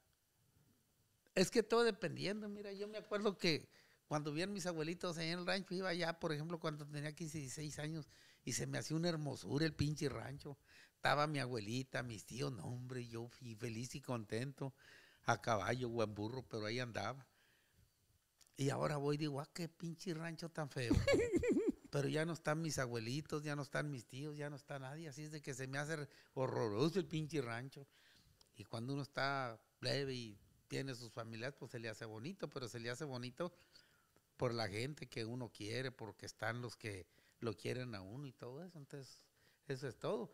Es que todo dependiendo, mira, yo me acuerdo que cuando vi a mis abuelitos en el rancho, iba ya, por ejemplo, cuando tenía 15, 16 años, y se me hacía una hermosura el pinche rancho. Estaba mi abuelita, mis tíos, no, hombre, yo fui feliz y contento a caballo o burro, pero ahí andaba. Y ahora voy y digo, ah, qué pinche rancho tan feo. pero ya no están mis abuelitos, ya no están mis tíos, ya no está nadie. Así es de que se me hace horroroso el pinche rancho. Y cuando uno está leve y tiene sus familias, pues se le hace bonito, pero se le hace bonito por la gente que uno quiere, porque están los que lo quieren a uno y todo eso. Entonces, eso es todo.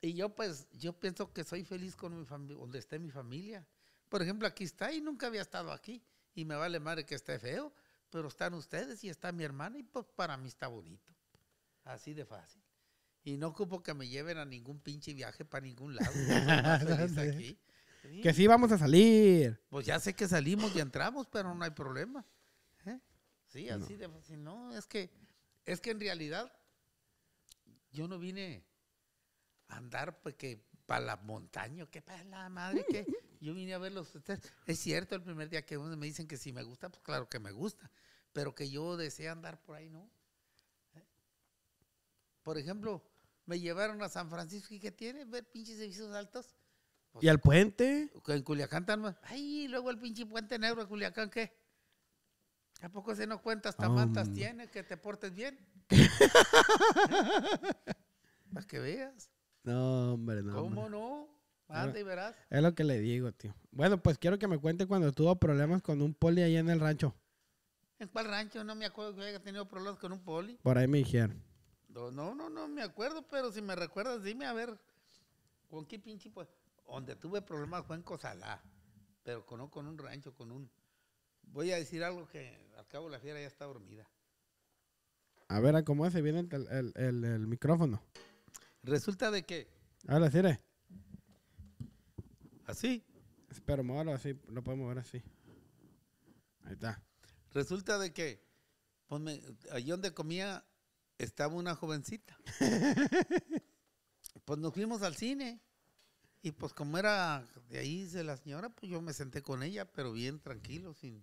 Y yo pues, yo pienso que soy feliz con mi familia, donde esté mi familia. Por ejemplo, aquí está y nunca había estado aquí. Y me vale madre que esté feo, pero están ustedes y está mi hermana y pues para mí está bonito. Así de fácil. Y no ocupo que me lleven a ningún pinche viaje para ningún lado. Que sí vamos a salir. Pues ya sé que salimos y entramos, pero no hay problema. ¿eh? Sí, así de fácil. No, es que, es que en realidad yo no vine a andar porque pues, para la montaña, ¿Qué para la madre, que yo vine a verlos Es cierto, el primer día que me dicen que si me gusta, pues claro que me gusta, pero que yo desea andar por ahí, ¿no? Por ejemplo, me llevaron a San Francisco y ¿qué tiene? Ver pinches edificios altos. Pues, ¿Y al puente? En Culiacán tan más. Ay, luego el pinche puente negro de Culiacán, ¿qué? ¿A poco se no cuentas tamantas oh, mm. tiene que te portes bien? ¿Eh? Para que veas. No, hombre, no. ¿Cómo no? verás. Es lo que le digo, tío. Bueno, pues quiero que me cuente cuando tuvo problemas con un poli ahí en el rancho. ¿En cuál rancho? No me acuerdo que haya tenido problemas con un poli. Por ahí me dijeron. No, no, no, me acuerdo, pero si me recuerdas, dime a ver. ¿Con qué pinche pues? Donde tuve problemas fue en pero con, no con un rancho, con un... Voy a decir algo que al cabo la fiera ya está dormida. A ver, ¿cómo hace? viene el, micrófono? Resulta de que... Ahora, sí. ¿Así? espero moverlo así, lo podemos ver así. Ahí está. Resulta de que, allí donde comía estaba una jovencita. pues nos fuimos al cine. Y pues como era de ahí de la señora, pues yo me senté con ella, pero bien tranquilo, sin...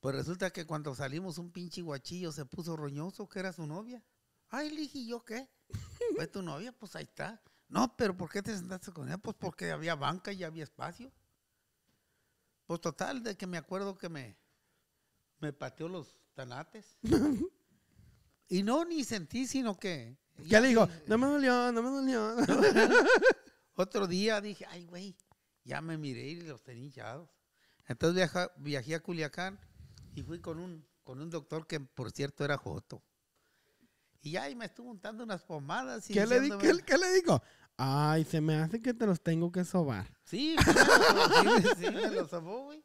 Pues resulta que cuando salimos un pinche guachillo se puso roñoso que era su novia. Ay, le dije, ¿yo qué? ¿Fue tu novia? Pues ahí está. No, pero ¿por qué te sentaste con ella? Pues porque había banca y había espacio. Pues total, de que me acuerdo que me, me pateó los tanates. y no, ni sentí, sino que... Ya le digo, no me dolió, no me dolió. Otro día dije, ay, güey, ya me miré y los tenía hinchados. Entonces viajé a Culiacán y fui con un, con un doctor que, por cierto, era Joto. Y ahí me estuvo untando unas pomadas. Y ¿Qué, le di, ¿qué, le digo? Ay, se me hace que te los tengo que sobar. Sí, sí, me los sobó, güey.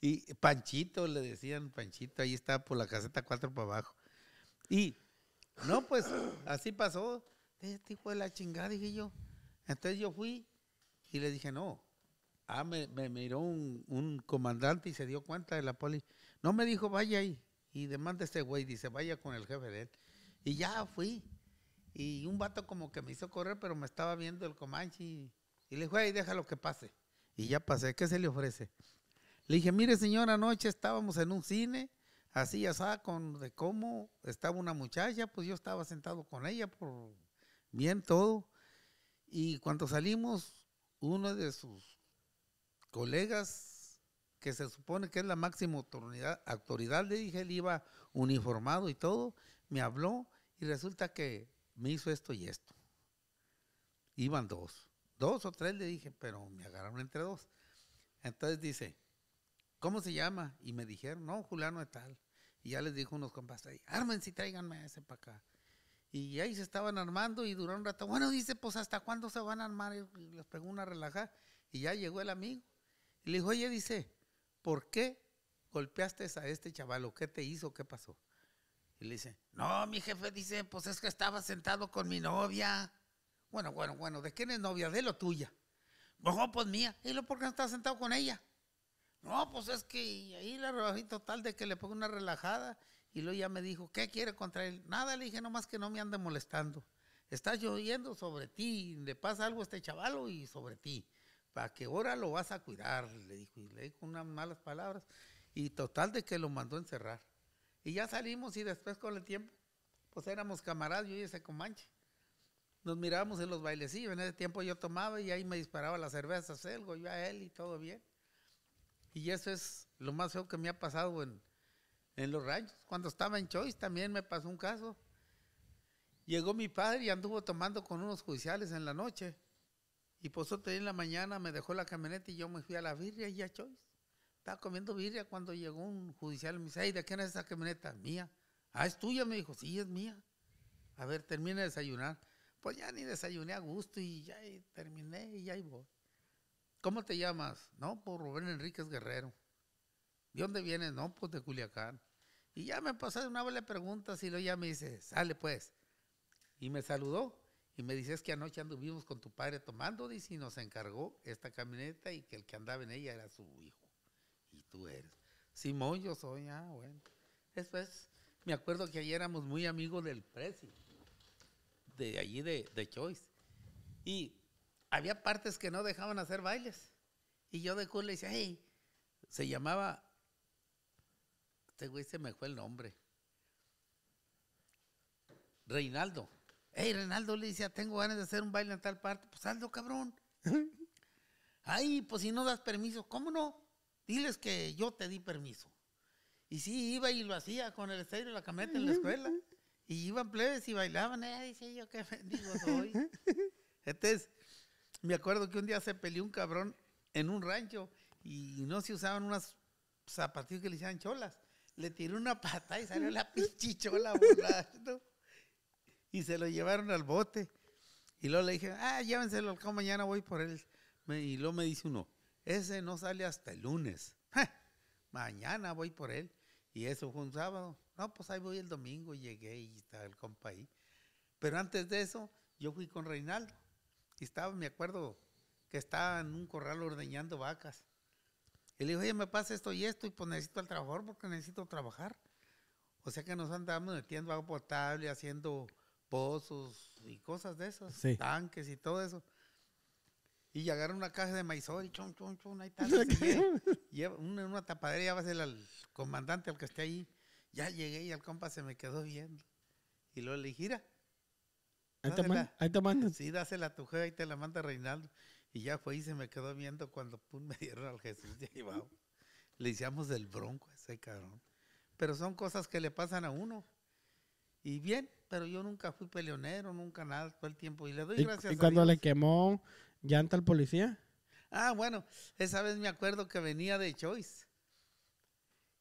y Panchito, le decían Panchito, ahí está por la caseta 4 para abajo. Y, no, pues, así pasó. Este hijo de la chingada, dije yo. Entonces yo fui y le dije, no. Ah, me, me miró un, un comandante y se dio cuenta de la poli. No me dijo, vaya ahí y demanda a este güey, dice, vaya con el jefe de él. Y ya fui. Y un vato como que me hizo correr, pero me estaba viendo el Comanche. Y, le dije, deja déjalo que pase. Y ya pasé, ¿qué se le ofrece? Le dije, mire señor, anoche estábamos en un cine, así ya sabe, con de cómo estaba una muchacha, pues yo estaba sentado con ella por bien todo. Y cuando salimos, uno de sus colegas que se supone que es la máxima autoridad, autoridad, le dije, él iba uniformado y todo, me habló y resulta que me hizo esto y esto. Iban dos, dos o tres le dije, pero me agarraron entre dos. Entonces dice, ¿cómo se llama? Y me dijeron, no, Juliano de tal. Y ya les dijo unos compas ahí, ármense y tráiganme ese para acá. Y ahí se estaban armando y duró un rato. Bueno, dice, pues hasta cuándo se van a armar. les pegó una relaja. Y ya llegó el amigo. Y le dijo, oye, dice, ¿por qué golpeaste a este chaval? qué te hizo? ¿Qué pasó? Y le dice, no, mi jefe dice, pues es que estaba sentado con mi novia. Bueno, bueno, bueno, ¿de quién es novia? De lo tuya. No, pues mía. ¿Y lo por qué no estás sentado con ella? No, pues es que ahí la rebajé total de que le pongo una relajada. Y luego ya me dijo, ¿qué quiere contra él? Nada, le dije, nomás que no me ande molestando. Está lloviendo sobre ti, le pasa algo a este chavalo y sobre ti. ¿para qué hora lo vas a cuidar? Le dijo, y le dijo unas malas palabras. Y total de que lo mandó a encerrar. Y ya salimos y después con el tiempo, pues éramos camaradas, yo y ese comanche. Nos mirábamos en los bailecillos, en ese tiempo yo tomaba y ahí me disparaba las cervezas, él, yo a él y todo bien. Y eso es lo más feo que me ha pasado en, en los ranchos. Cuando estaba en Choice también me pasó un caso. Llegó mi padre y anduvo tomando con unos judiciales en la noche. Y por eso en la mañana me dejó la camioneta y yo me fui a la birria y a Choice. Estaba comiendo birria cuando llegó un judicial y me dice, ¿de quién es esa camioneta? Mía. Ah, es tuya, me dijo, sí, es mía. A ver, termina de desayunar. Pues ya ni desayuné a gusto y ya terminé y ya voy. ¿Cómo te llamas? No, por pues Rubén Enríquez Guerrero. ¿De dónde vienes? No, pues de Culiacán. Y ya me pasó una vez pregunta, y luego ya me dice, sale pues. Y me saludó. Y me dices que anoche anduvimos con tu padre tomando, dice, y nos encargó esta camioneta y que el que andaba en ella era su hijo. Y tú eres. Simón, yo soy, ah, bueno. Eso es, me acuerdo que ayer éramos muy amigos del Prezi, de allí de, Choice. Y había partes que no dejaban hacer bailes. Y yo de culo le decía, hey, se llamaba, este güey se me fue el nombre, Reinaldo hey, Renaldo le decía, ah, tengo ganas de hacer un baile en tal parte, pues saldo cabrón. Ay, pues si no das permiso, ¿cómo no? Diles que yo te di permiso. Y sí, iba y lo hacía con el estéreo de la cameta en la escuela. Y iban plebes y bailaban, dice eh, yo, qué bendigo soy. Entonces, me acuerdo que un día se peleó un cabrón en un rancho y no se usaban unas zapatillas que le hacían cholas. Le tiró una patada y salió la pinche chola y se lo llevaron al bote. Y luego le dije, ah, llévenselo al mañana voy por él. y luego me dice uno, ese no sale hasta el lunes. Mañana voy por él. Y eso fue un sábado. No, pues ahí voy el domingo, llegué y estaba el compa ahí. Pero antes de eso, yo fui con Reinaldo. Y estaba, me acuerdo, que estaba en un corral ordeñando vacas. Y le dijo, oye, me pasa esto y esto, y pues necesito al trabajador porque necesito trabajar. O sea que nos andamos metiendo agua potable, haciendo pozos y cosas de esas, tanques y todo eso. Y llegaron una caja de y chon, chon, chon, ahí está. lleva, una, una tapadera, ya va a ser al comandante, al que esté ahí. Ya llegué y al compa se me quedó viendo. Y luego le gira. Ahí te, manda, Sí, dásela a tu jefe, ahí te la manda Reinaldo. Y ya fue y se me quedó viendo cuando me dieron al Jesús Le hicimos del bronco ese cabrón. Pero son cosas que le pasan a uno. Y bien, pero yo nunca fui peleonero, nunca nada, todo el tiempo. Y le doy a gracias ¿Y cuando le quemó llanta al policía? Ah, bueno, esa vez me acuerdo que venía de Choice.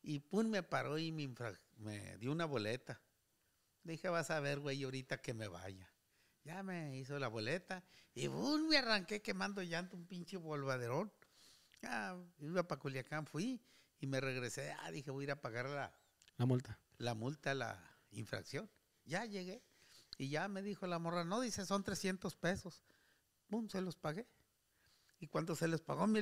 Y pum, me paró y me, dio una boleta. Dije, vas a ver, güey, ahorita que me vaya. Ya me hizo la boleta y me arranqué quemando llanto un pinche volvaderón. Ah, iba para Culiacán, fui y me regresé. Ah, dije, voy a ir a pagar la... La multa. La multa, la infracción. Ya llegué. Y ya me dijo la morra, no, dice, son 300 pesos. Pum, se los pagué. ¿Y cuánto se les pagó? mi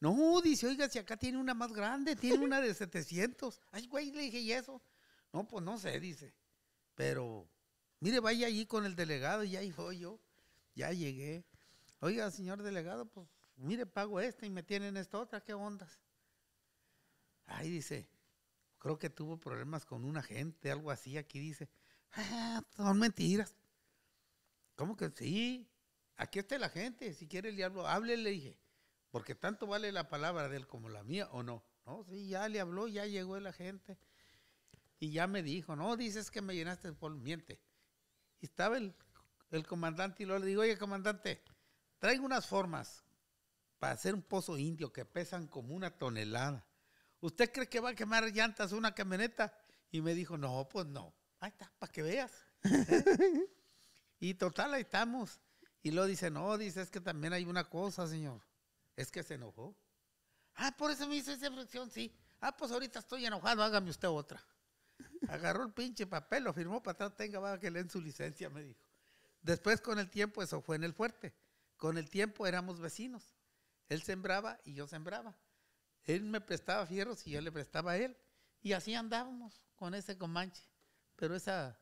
No, dice, oiga, si acá tiene una más grande, tiene una de 700. Ay, güey, le dije, ¿y eso? No, pues no sé, dice. Pero, mire, vaya allí con el delegado, ya ahí voy yo. Ya llegué. Oiga, señor delegado, pues mire, pago esta y me tienen esta otra, ¿qué ondas? Ay, dice, creo que tuvo problemas con un agente, algo así, aquí dice. Ah, son mentiras. ¿Cómo que sí? Aquí está la gente, si quiere el diablo, háblele, dije, porque tanto vale la palabra de él como la mía, ¿o no? No, sí, ya le habló, ya llegó la gente. Y ya me dijo, no, dices que me llenaste polvo miente. Y estaba el, el comandante y luego le digo, oye, comandante, traigo unas formas para hacer un pozo indio que pesan como una tonelada. ¿Usted cree que va a quemar llantas una camioneta? Y me dijo, no, pues no. Ahí está, para que veas. y total, ahí estamos. Y luego dice, no, dice, es que también hay una cosa, señor. Es que se enojó. Ah, por eso me hizo esa fricción, sí. Ah, pues ahorita estoy enojado, hágame usted otra. Agarró el pinche papel, lo firmó para atrás, tenga, va a que leen su licencia, me dijo. Después con el tiempo, eso fue en el fuerte. Con el tiempo éramos vecinos. Él sembraba y yo sembraba. Él me prestaba fierros y yo le prestaba a él. Y así andábamos con ese comanche pero esa...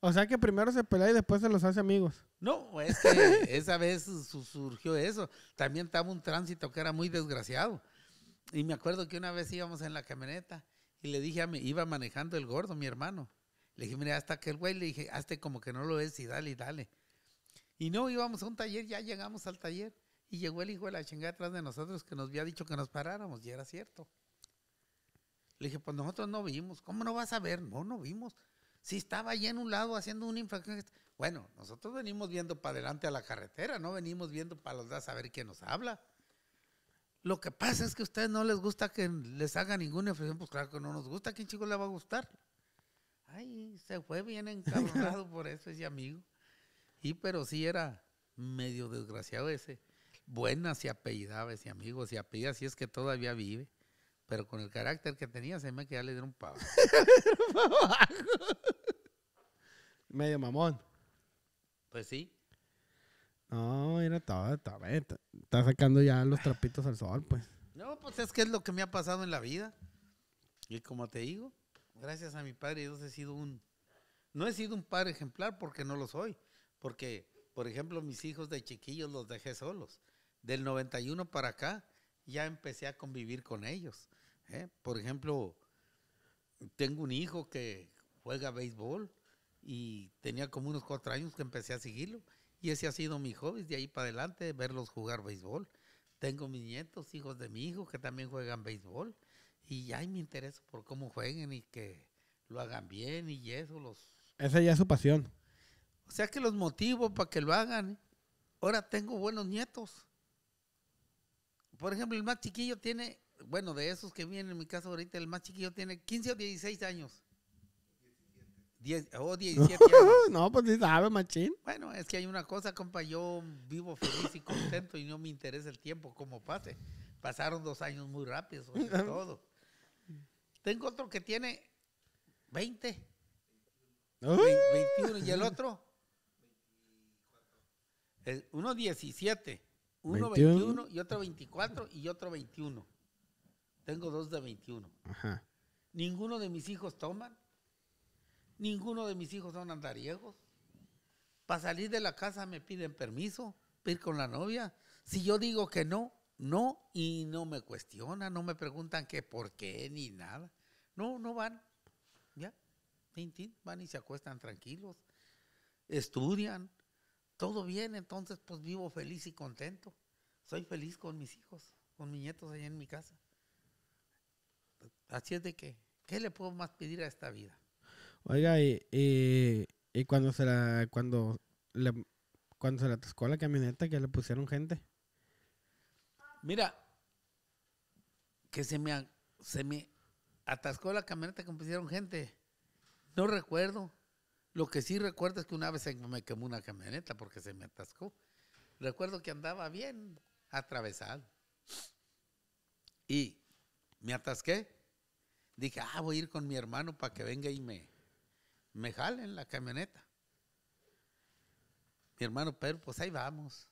O sea que primero se pelea y después se los hace amigos. No, es que esa vez surgió eso. También estaba un tránsito que era muy desgraciado. Y me acuerdo que una vez íbamos en la camioneta y le dije a mi, iba manejando el gordo, mi hermano. Le dije, mira, hasta que el güey le dije, hazte como que no lo es y dale y dale. Y no, íbamos a un taller, ya llegamos al taller. Y llegó el hijo de la chingada atrás de nosotros que nos había dicho que nos paráramos, y era cierto. Le dije, pues nosotros no vimos. ¿Cómo no vas a ver? No, no vimos. Si estaba allá en un lado haciendo una infracción. Bueno, nosotros venimos viendo para adelante a la carretera, no venimos viendo para los lados a ver quién nos habla. Lo que pasa es que a ustedes no les gusta que les haga ninguna infracción, pues claro que no nos gusta. ¿A quién chico le va a gustar? Ay, se fue bien encabronado por eso ese amigo. Y pero sí era medio desgraciado ese. Buena se apellidaba ese amigo, si apellida, si es que todavía vive. Pero con el carácter que tenía, se me que ya le dieron pavo. Medio mamón. Pues sí. No, mira, está, estaba está sacando ya los trapitos al sol, pues. No, pues es que es lo que me ha pasado en la vida. Y como te digo, gracias a mi padre yo he sido un... No he sido un padre ejemplar porque no lo soy. Porque, por ejemplo, mis hijos de chiquillos los dejé solos. Del 91 para acá ya empecé a convivir con ellos. ¿eh? Por ejemplo, tengo un hijo que juega béisbol y tenía como unos cuatro años que empecé a seguirlo. Y ese ha sido mi hobby de ahí para adelante, verlos jugar béisbol. Tengo mis nietos, hijos de mi hijo, que también juegan béisbol. Y hay mi interés por cómo jueguen y que lo hagan bien y eso. Los... Esa ya es su pasión. O sea que los motivo para que lo hagan. Ahora tengo buenos nietos. Por ejemplo, el más chiquillo tiene bueno, de esos que vienen en mi casa ahorita, el más chiquillo tiene 15 o 16 años. 10, o 17 años. no, pues ni sabe, machín. Bueno, es que hay una cosa, compa, yo vivo feliz y contento y no me interesa el tiempo como pase. Pasaron dos años muy rápidos, todo. Tengo otro que tiene 20, 21 y el otro. Eh, uno 17, uno 21 y otro 24 y otro 21. Tengo dos de 21. Ninguno de mis hijos toman. Ninguno de mis hijos son andariegos. Para salir de la casa me piden permiso, ir con la novia. Si yo digo que no, no, y no me cuestionan, no me preguntan qué, por qué ni nada. No, no van. Ya, van y se acuestan tranquilos, estudian, todo bien, entonces pues vivo feliz y contento. Soy feliz con mis hijos, con mis nietos allá en mi casa. Así es de que, ¿qué le puedo más pedir a esta vida? Oiga, y, eh, eh, eh, cuando se la, cuando le, cuando se la atascó la camioneta que le pusieron gente. Mira, que se me, se me atascó la camioneta que me pusieron gente. No recuerdo. Lo que sí recuerdo es que una vez me quemó una camioneta porque se me atascó. Recuerdo que andaba bien atravesado. Y me atasqué dije, ah, voy a ir con mi hermano para que venga y me, me jale en la camioneta. Mi hermano Pedro, pues ahí vamos.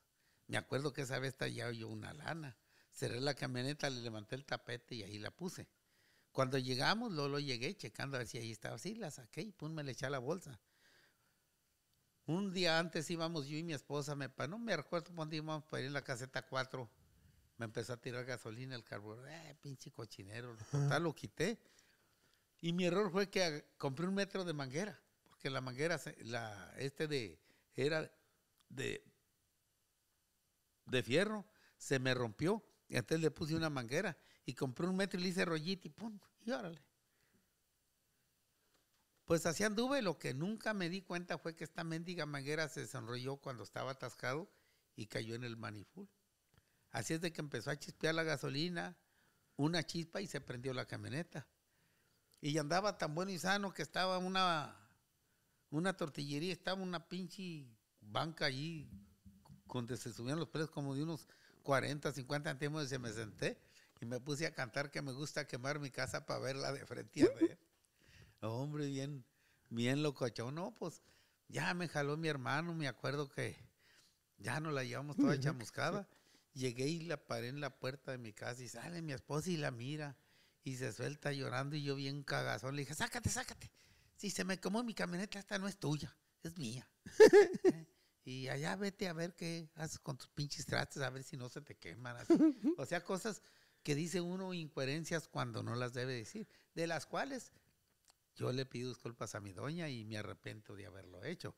Me acuerdo que esa vez ya yo una lana. Cerré la camioneta, le levanté el tapete y ahí la puse. Cuando llegamos, lo llegué checando a ver si ahí estaba. Sí, la saqué y pum, me le eché a la bolsa. Un día antes íbamos yo y mi esposa, me, no me recuerdo cuándo íbamos para ir en la caseta 4 me empezó a tirar gasolina el carburador, eh, pinche cochinero, total lo quité. Y mi error fue que compré un metro de manguera, porque la manguera, la, este de, era de, de fierro, se me rompió. Y antes le puse una manguera y compré un metro y le hice rollito y pum, y órale. Pues así anduve, lo que nunca me di cuenta fue que esta mendiga manguera se desenrolló cuando estaba atascado y cayó en el manifold. Así es de que empezó a chispear la gasolina, una chispa y se prendió la camioneta. Y andaba tan bueno y sano que estaba una, una tortillería, estaba una pinche banca allí donde se subían los precios como de unos 40, 50 centimos y se me senté y me puse a cantar que me gusta quemar mi casa para verla de frente a ver. Hombre, bien, bien locochón. No, pues ya me jaló mi hermano, me acuerdo que ya nos la llevamos toda chamuscada. Llegué y la paré en la puerta de mi casa y sale mi esposa y la mira y se suelta llorando y yo bien cagazón le dije, sácate, sácate. Si se me quemó mi camioneta, esta no es tuya, es mía. Eh, y allá vete a ver qué haces con tus pinches trastes, a ver si no se te queman. O sea, cosas que dice uno incoherencias cuando no las debe decir, de las cuales yo le pido disculpas a mi doña y me arrepiento de haberlo hecho.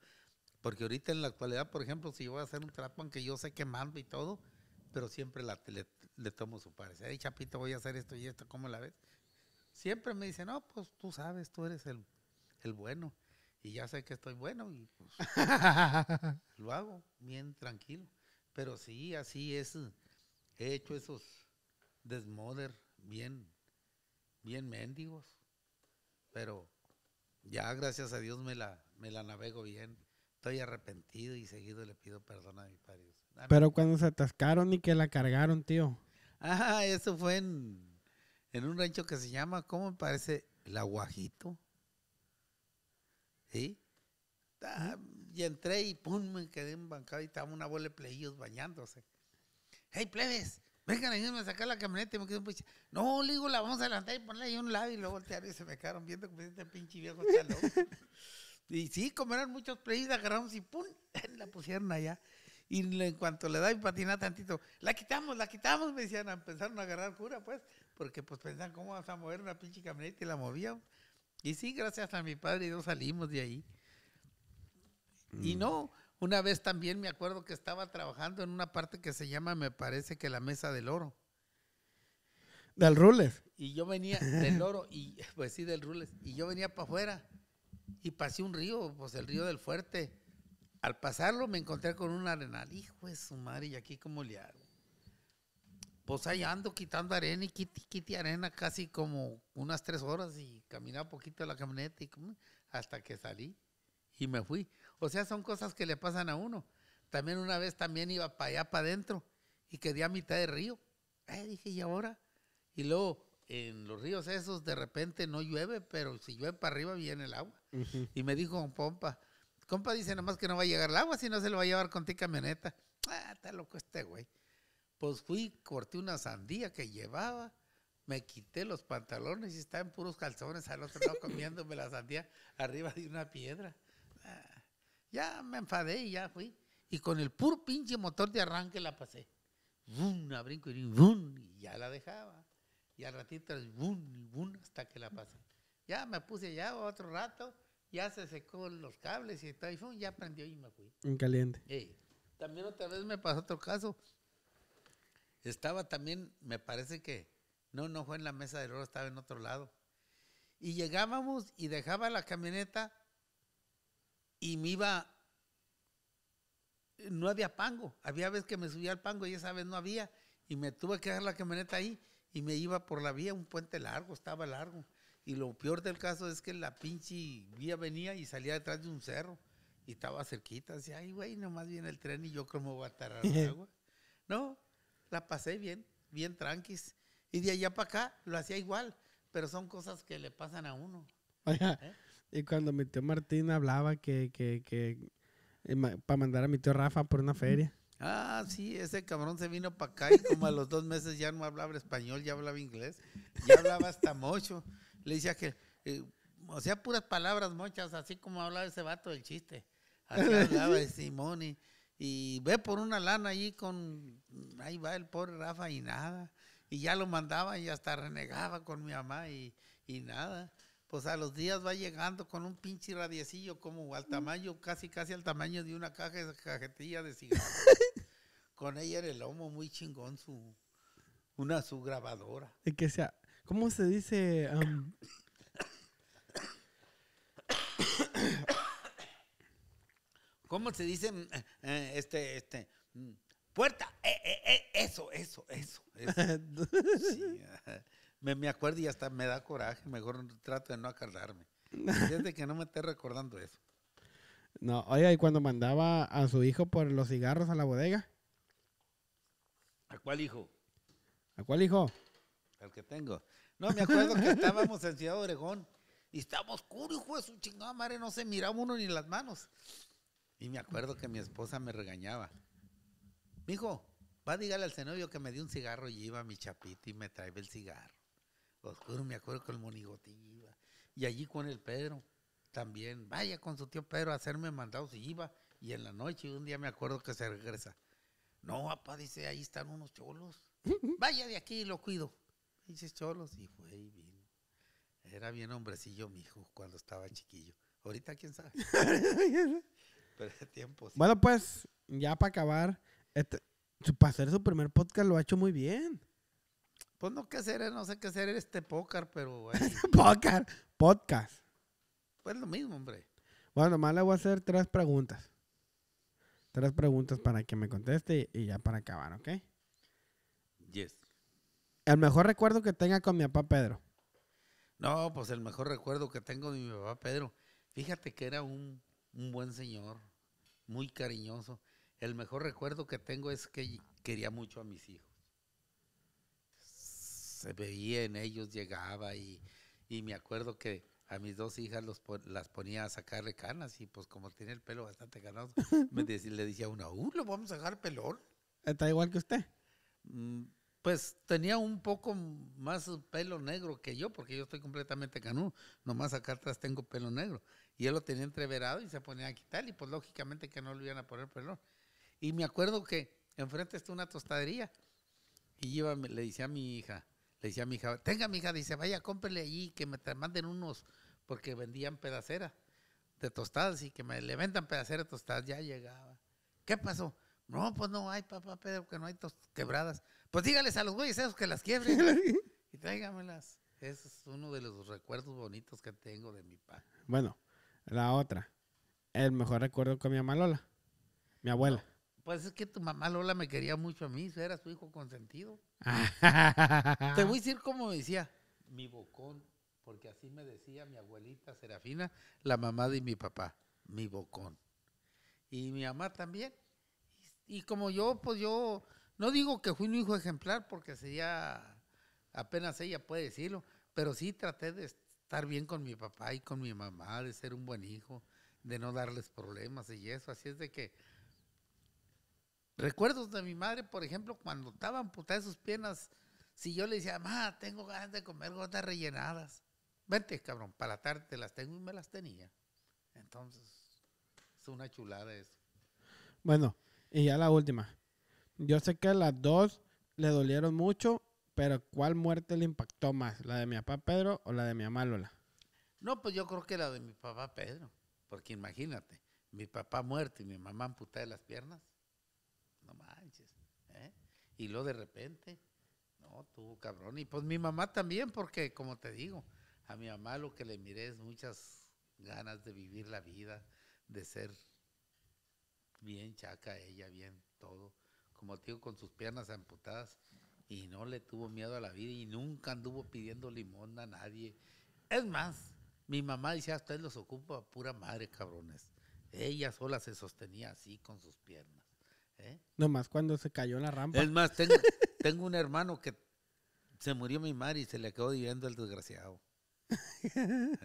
Porque ahorita en la actualidad, por ejemplo, si yo voy a hacer un trapo, aunque yo sé quemando y todo, pero siempre le, tomo su pareja. Hey, Chapito, voy a hacer esto y esto, ¿cómo la ves? Siempre me dice, no, pues tú sabes, tú eres el, bueno. Y ya sé que estoy bueno y pues lo hago bien tranquilo. Pero sí, así es. He hecho esos desmoder bien, bien mendigos. Pero ya gracias a Dios me la, me la navego bien. Estoy arrepentido y seguido le pido perdón a mi padre. Pero cuando se atascaron y que la cargaron, tío. Ah, eso fue en, en un rancho que se llama, ¿cómo me parece? La Guajito. ¿Sí? y entré y pum, me quedé en embancado y estaba una bola de plebeyos bañándose. ¡Hey, plebes! Vengan, ayudarme a sacar la camioneta y me quedé un pinche. No, le digo, la vamos a adelantar y ponerla ahí a un lado y luego voltearon y se me quedaron viendo como este pinche viejo y sí, como eran muchos plebeyos, agarramos y pum, la pusieron allá. Y en cuanto le da y patina tantito, la quitamos, la quitamos, me decían, empezaron a agarrar cura, pues, porque pues pensaban, ¿cómo vas a mover una pinche camioneta? Y la movían. Y sí, gracias a mi padre, y yo salimos de ahí. Y mm. no, una vez también me acuerdo que estaba trabajando en una parte que se llama, me parece que la Mesa del Oro. Del Rules. Y yo venía del Oro, y pues sí, del Rules. Y yo venía para afuera y pasé un río, pues el río del Fuerte. Al pasarlo me encontré con un arenal. Hijo de su madre, ¿y aquí cómo le hago? Pues ahí ando quitando arena y quiti, arena casi como unas tres horas y caminaba poquito la camioneta hasta que salí y me fui. O sea, son cosas que le pasan a uno. También una vez también iba para allá, para adentro y quedé a mitad de río. dije, ¿y ahora? Y luego en los ríos esos de repente no llueve, pero si llueve para arriba viene el agua. Y me dijo pompa, compa dice nomás que no va a llegar el agua, si no se lo va a llevar con ti camioneta. Ah, está loco este güey. Pues fui, corté una sandía que llevaba, me quité los pantalones y estaba en puros calzones al otro lado comiéndome la sandía arriba de una piedra. Ah, ya me enfadé y ya fui. Y con el puro pinche motor de arranque la pasé. ¡Bum! A brinco y Y ya la dejaba. Y al ratito, ¡bum! Hasta que la pasé. Ya me puse allá otro rato ya se secó los cables y el ya prendió y me fui. En caliente. También otra vez me pasó otro caso. Estaba también, me parece que, no, no fue en la mesa del oro, estaba en otro lado. Y llegábamos y dejaba la camioneta y me iba, no había pango. Había veces que me subía al pango y esa vez no había. Y me tuve que dejar la camioneta ahí y me iba por la vía, un puente largo, estaba largo. Y lo peor del caso es que la pinche vía venía y salía detrás de un cerro. Y estaba cerquita. Decía, ay, güey, nomás viene el tren y yo como voy a no, la pasé bien, bien tranquis. Y de allá para acá lo hacía igual. Pero son cosas que le pasan a uno. ¿Eh? y cuando mi tío Martín hablaba que, que, que eh, para mandar a mi tío Rafa por una feria. Ah, sí, ese cabrón se vino para acá y como a los dos meses ya no hablaba español, ya hablaba inglés, ya hablaba hasta mocho le decía que, eh, o sea, puras palabras mochas, así como hablaba ese vato del chiste. Así hablaba de Simón y, ve por una lana allí con, ahí va el pobre Rafa y nada. Y ya lo mandaba y hasta renegaba con mi mamá y, nada. Pues a los días va llegando con un pinche radiecillo como al tamaño, casi casi al tamaño de una caja, cajetilla de cigarros. con ella era el lomo muy chingón su, una su grabadora. ¿De que sea? ¿Cómo se dice? ¿Cómo se dice? Mm, eh, eh, este, este. Mm, puerta. Eh, eso, eso, eso. me, acuerdo y hasta me da coraje. Mejor trato de no acordarme. Desde que no me esté recordando eso. No, oiga, y cuando mandaba a su hijo por los cigarros a la bodega. ¿A cuál hijo? ¿A cuál hijo? Al que tengo. No, me acuerdo que estábamos en Ciudad Obregón y estaba oscuro, hijo de su chingada madre, no se miraba uno ni las manos. Y me acuerdo que mi esposa me regañaba. Mijo, va a dígale al cenovio que me dio un cigarro y iba mi chapito y me trae el cigarro. Oscuro, me acuerdo que el monigotín iba. Y allí con el Pedro también, vaya con su tío Pedro a hacerme mandados y iba. Y en la noche, un día me acuerdo que se regresa. No, papá, dice, ahí están unos cholos. Vaya de aquí, lo cuido. Pinches cholos. Y fue bien. Era bien hombrecillo mi hijo cuando estaba chiquillo. Ahorita quién sabe. Pero tiempo. Bueno, pues, ya para acabar, este, para hacer su primer podcast lo ha hecho muy bien. Pues no qué hacer, eh, no sé qué hacer este pócar, pero. pócar, podcast. Pues lo mismo, hombre. Bueno, más le voy a hacer tres preguntas. Tres preguntas para que me conteste y ya para acabar, ¿ok? Yes. El mejor recuerdo que tenga con mi papá Pedro. No, pues el mejor recuerdo que tengo de mi papá Pedro. Fíjate que era un, buen señor, muy cariñoso. El mejor recuerdo que tengo es que quería mucho a mis hijos. Se veía en ellos, llegaba y, y me acuerdo que a mis dos hijas las ponía a sacarle canas y pues como tiene el pelo bastante canoso, me decía, le decía a una, uh, lo vamos a dejar pelón. ¿Está igual que usted? Mm, pues tenía un poco más pelo negro que yo, porque yo estoy completamente canudo, nomás acá atrás tengo pelo negro. Y él lo tenía entreverado y se ponía a quitar, y pues lógicamente que no le iban a poner pelo. Y me acuerdo que enfrente está una tostadería, y le decía a mi hija, le decía a mi hija, tenga mi hija, dice, vaya, cómprele allí, que me manden unos, porque vendían pedaceras de tostadas, y que me le vendan pedaceras de tostadas, ya llegaba. ¿Qué pasó? No, pues no hay, papá Pedro, que no hay quebradas. Pues dígales a los güeyes esos que las quiebren y tráigamelas. es uno de los recuerdos bonitos que tengo de mi papá. Bueno, la otra. El mejor recuerdo con mi mamá Lola. Mi abuela. Pues es que tu mamá Lola me quería mucho a mí, era su hijo consentido. Te voy a decir cómo decía, mi bocón, porque así me decía mi abuelita Serafina, la mamá de mi papá, mi bocón. Y mi mamá también. y como yo, pues yo no digo que fui un hijo ejemplar porque sería, apenas ella puede decirlo, pero sí traté de estar bien con mi papá y con mi mamá, de ser un buen hijo, de no darles problemas y eso. Así es de que recuerdos de mi madre, por ejemplo, cuando estaba amputada sus piernas, si yo le decía, mamá, tengo ganas de comer gotas rellenadas, vente, cabrón, para la tarde te las tengo y me las tenía. Entonces, es una chulada eso. Bueno, y ya la última. Yo sé que las dos le dolieron mucho, pero ¿cuál muerte le impactó más? ¿La de mi papá Pedro o la de mi mamá Lola? No, pues yo creo que la de mi papá Pedro, porque imagínate, mi papá muerto y mi mamá amputada de las piernas. No manches. ¿eh? Y luego de repente, no, tuvo cabrón. Y pues mi mamá también, porque como te digo, a mi mamá lo que le miré es muchas ganas de vivir la vida, de ser bien chaca ella, bien todo motivo con sus piernas amputadas y no le tuvo miedo a la vida y nunca anduvo pidiendo limón a nadie. Es más, mi mamá decía, ah, ustedes los ocupa pura madre, cabrones. Ella sola se sostenía así con sus piernas. ¿eh? Nomás cuando se cayó en la rampa. Es más, tengo, tengo un hermano que se murió mi madre y se le quedó viviendo el desgraciado.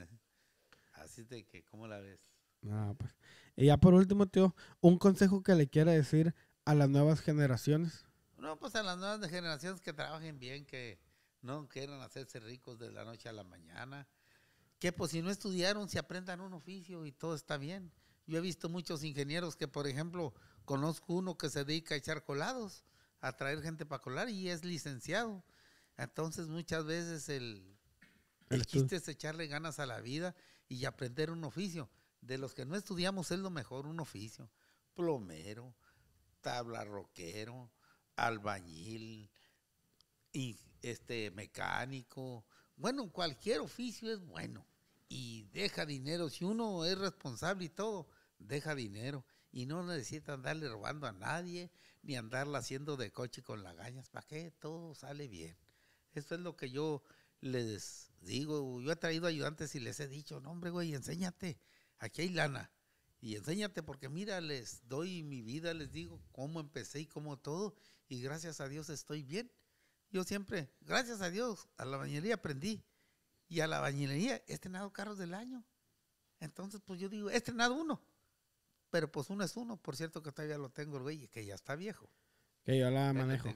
así de que, ¿cómo la ves? No, pues. Y ya por último, tío, un consejo que le quiera decir a las nuevas generaciones? No, pues a las nuevas generaciones que trabajen bien, que no quieran hacerse ricos de la noche a la mañana. Que pues si no estudiaron, se aprendan un oficio y todo está bien. Yo he visto muchos ingenieros que, por ejemplo, conozco uno que se dedica a echar colados, a traer gente para colar y es licenciado. Entonces muchas veces el, el chiste es echarle ganas a la vida y aprender un oficio. De los que no estudiamos es lo mejor, un oficio. Plomero, tabla roquero, albañil, y este mecánico, bueno, cualquier oficio es bueno y deja dinero, si uno es responsable y todo, deja dinero y no necesita andarle robando a nadie ni andarla haciendo de coche con lagañas, ¿para qué? Todo sale bien. Eso es lo que yo les digo, yo he traído ayudantes y les he dicho, no hombre, güey, enséñate, aquí hay lana y enséñate porque mira, les doy mi vida, les digo cómo empecé y cómo todo, y gracias a Dios estoy bien. Yo siempre, gracias a Dios, a la bañería aprendí y a la bañilería he estrenado carros del año. Entonces, pues yo digo, he estrenado uno, pero pues uno es uno, por cierto que todavía lo tengo el güey, que ya está viejo. Que yo la manejo.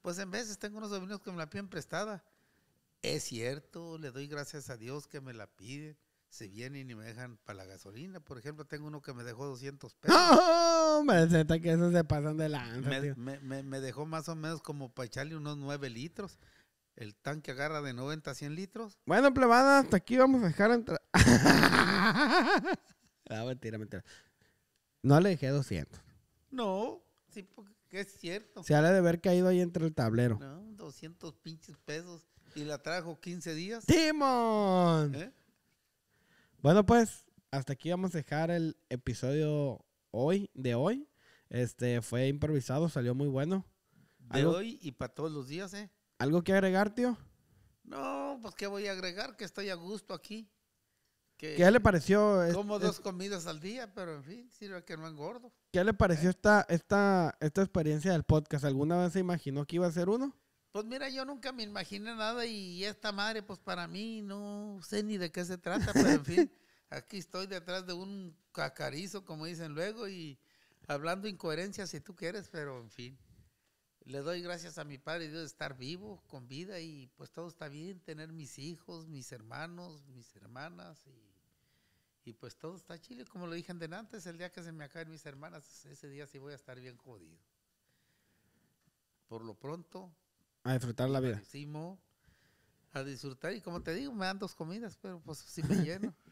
Pues en veces tengo unos sobrinos que me la piden prestada. Es cierto, le doy gracias a Dios que me la piden se vienen y me dejan para la gasolina. Por ejemplo, tengo uno que me dejó 200 pesos. ¡Oh! Me que esos se pasan de me, dejó más o menos como para echarle unos 9 litros. El tanque agarra de 90 a 100 litros. Bueno, plebada, hasta aquí vamos a dejar entrar. no, ah, mentira, mentira. No le dejé 200. No, sí, porque es cierto. Se ha de haber caído ahí entre el tablero. No, 200 pinches pesos. Y la trajo 15 días. ¡Timón! ¿Eh? Bueno, pues hasta aquí vamos a dejar el episodio hoy de hoy. Este fue improvisado, salió muy bueno. De hoy y para todos los días, ¿eh? ¿Algo que agregar, tío? No, pues qué voy a agregar, que estoy a gusto aquí. ¿Qué le pareció? Como dos comidas al día, pero en fin, sirve que no engordo. ¿Qué le pareció eh. esta, esta, esta experiencia del podcast? ¿Alguna vez se imaginó que iba a ser uno? Pues mira, yo nunca me imaginé nada y esta madre, pues para mí no sé ni de qué se trata, pero en fin, aquí estoy detrás de un cacarizo, como dicen luego, y hablando incoherencias si tú quieres, pero en fin. Le doy gracias a mi Padre Dios de estar vivo, con vida y pues todo está bien, tener mis hijos, mis hermanos, mis hermanas y, pues todo está chile. Como lo dije antes, el día que se me acaben mis hermanas, ese día sí voy a estar bien jodido. Por lo pronto, a disfrutar la vida. a disfrutar. Y como te digo, me dan dos comidas, pero pues sí me lleno.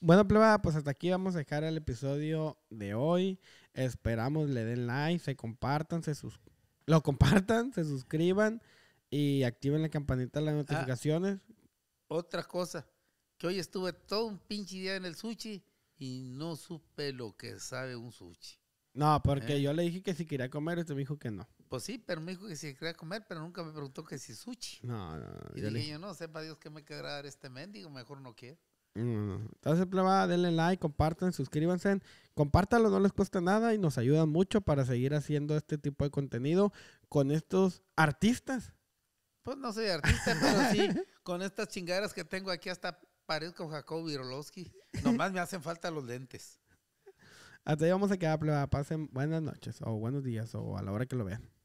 Bueno, plebada, pues hasta aquí vamos a dejar el episodio de hoy. Esperamos le den like, se compartan, se sus lo compartan, se suscriban y activen la campanita de las ah. notificaciones. otra cosa, que hoy estuve todo un pinche día en el sushi y no supe lo que sabe un sushi. No, porque ¿Eh? yo le dije que si quería comer, y usted me dijo que no. Pues sí, pero me dijo que si quería comer, pero nunca me preguntó que si sushi. No, no. Y dije yo, no, sepa Dios que me querrá dar este mendigo, mejor no quiero. Entonces, pleba, denle like, compartan, suscríbanse, compártanlo, no les cuesta nada y nos ayudan mucho para seguir haciendo este tipo de contenido con estos artistas. Pues no soy artista, pero sí, con estas chingaderas que tengo aquí hasta parezco Jacob Virolowski. Nomás me hacen falta los lentes. Hasta ahí vamos a quedar, pleba. Pasen buenas noches o buenos días o a la hora que lo vean.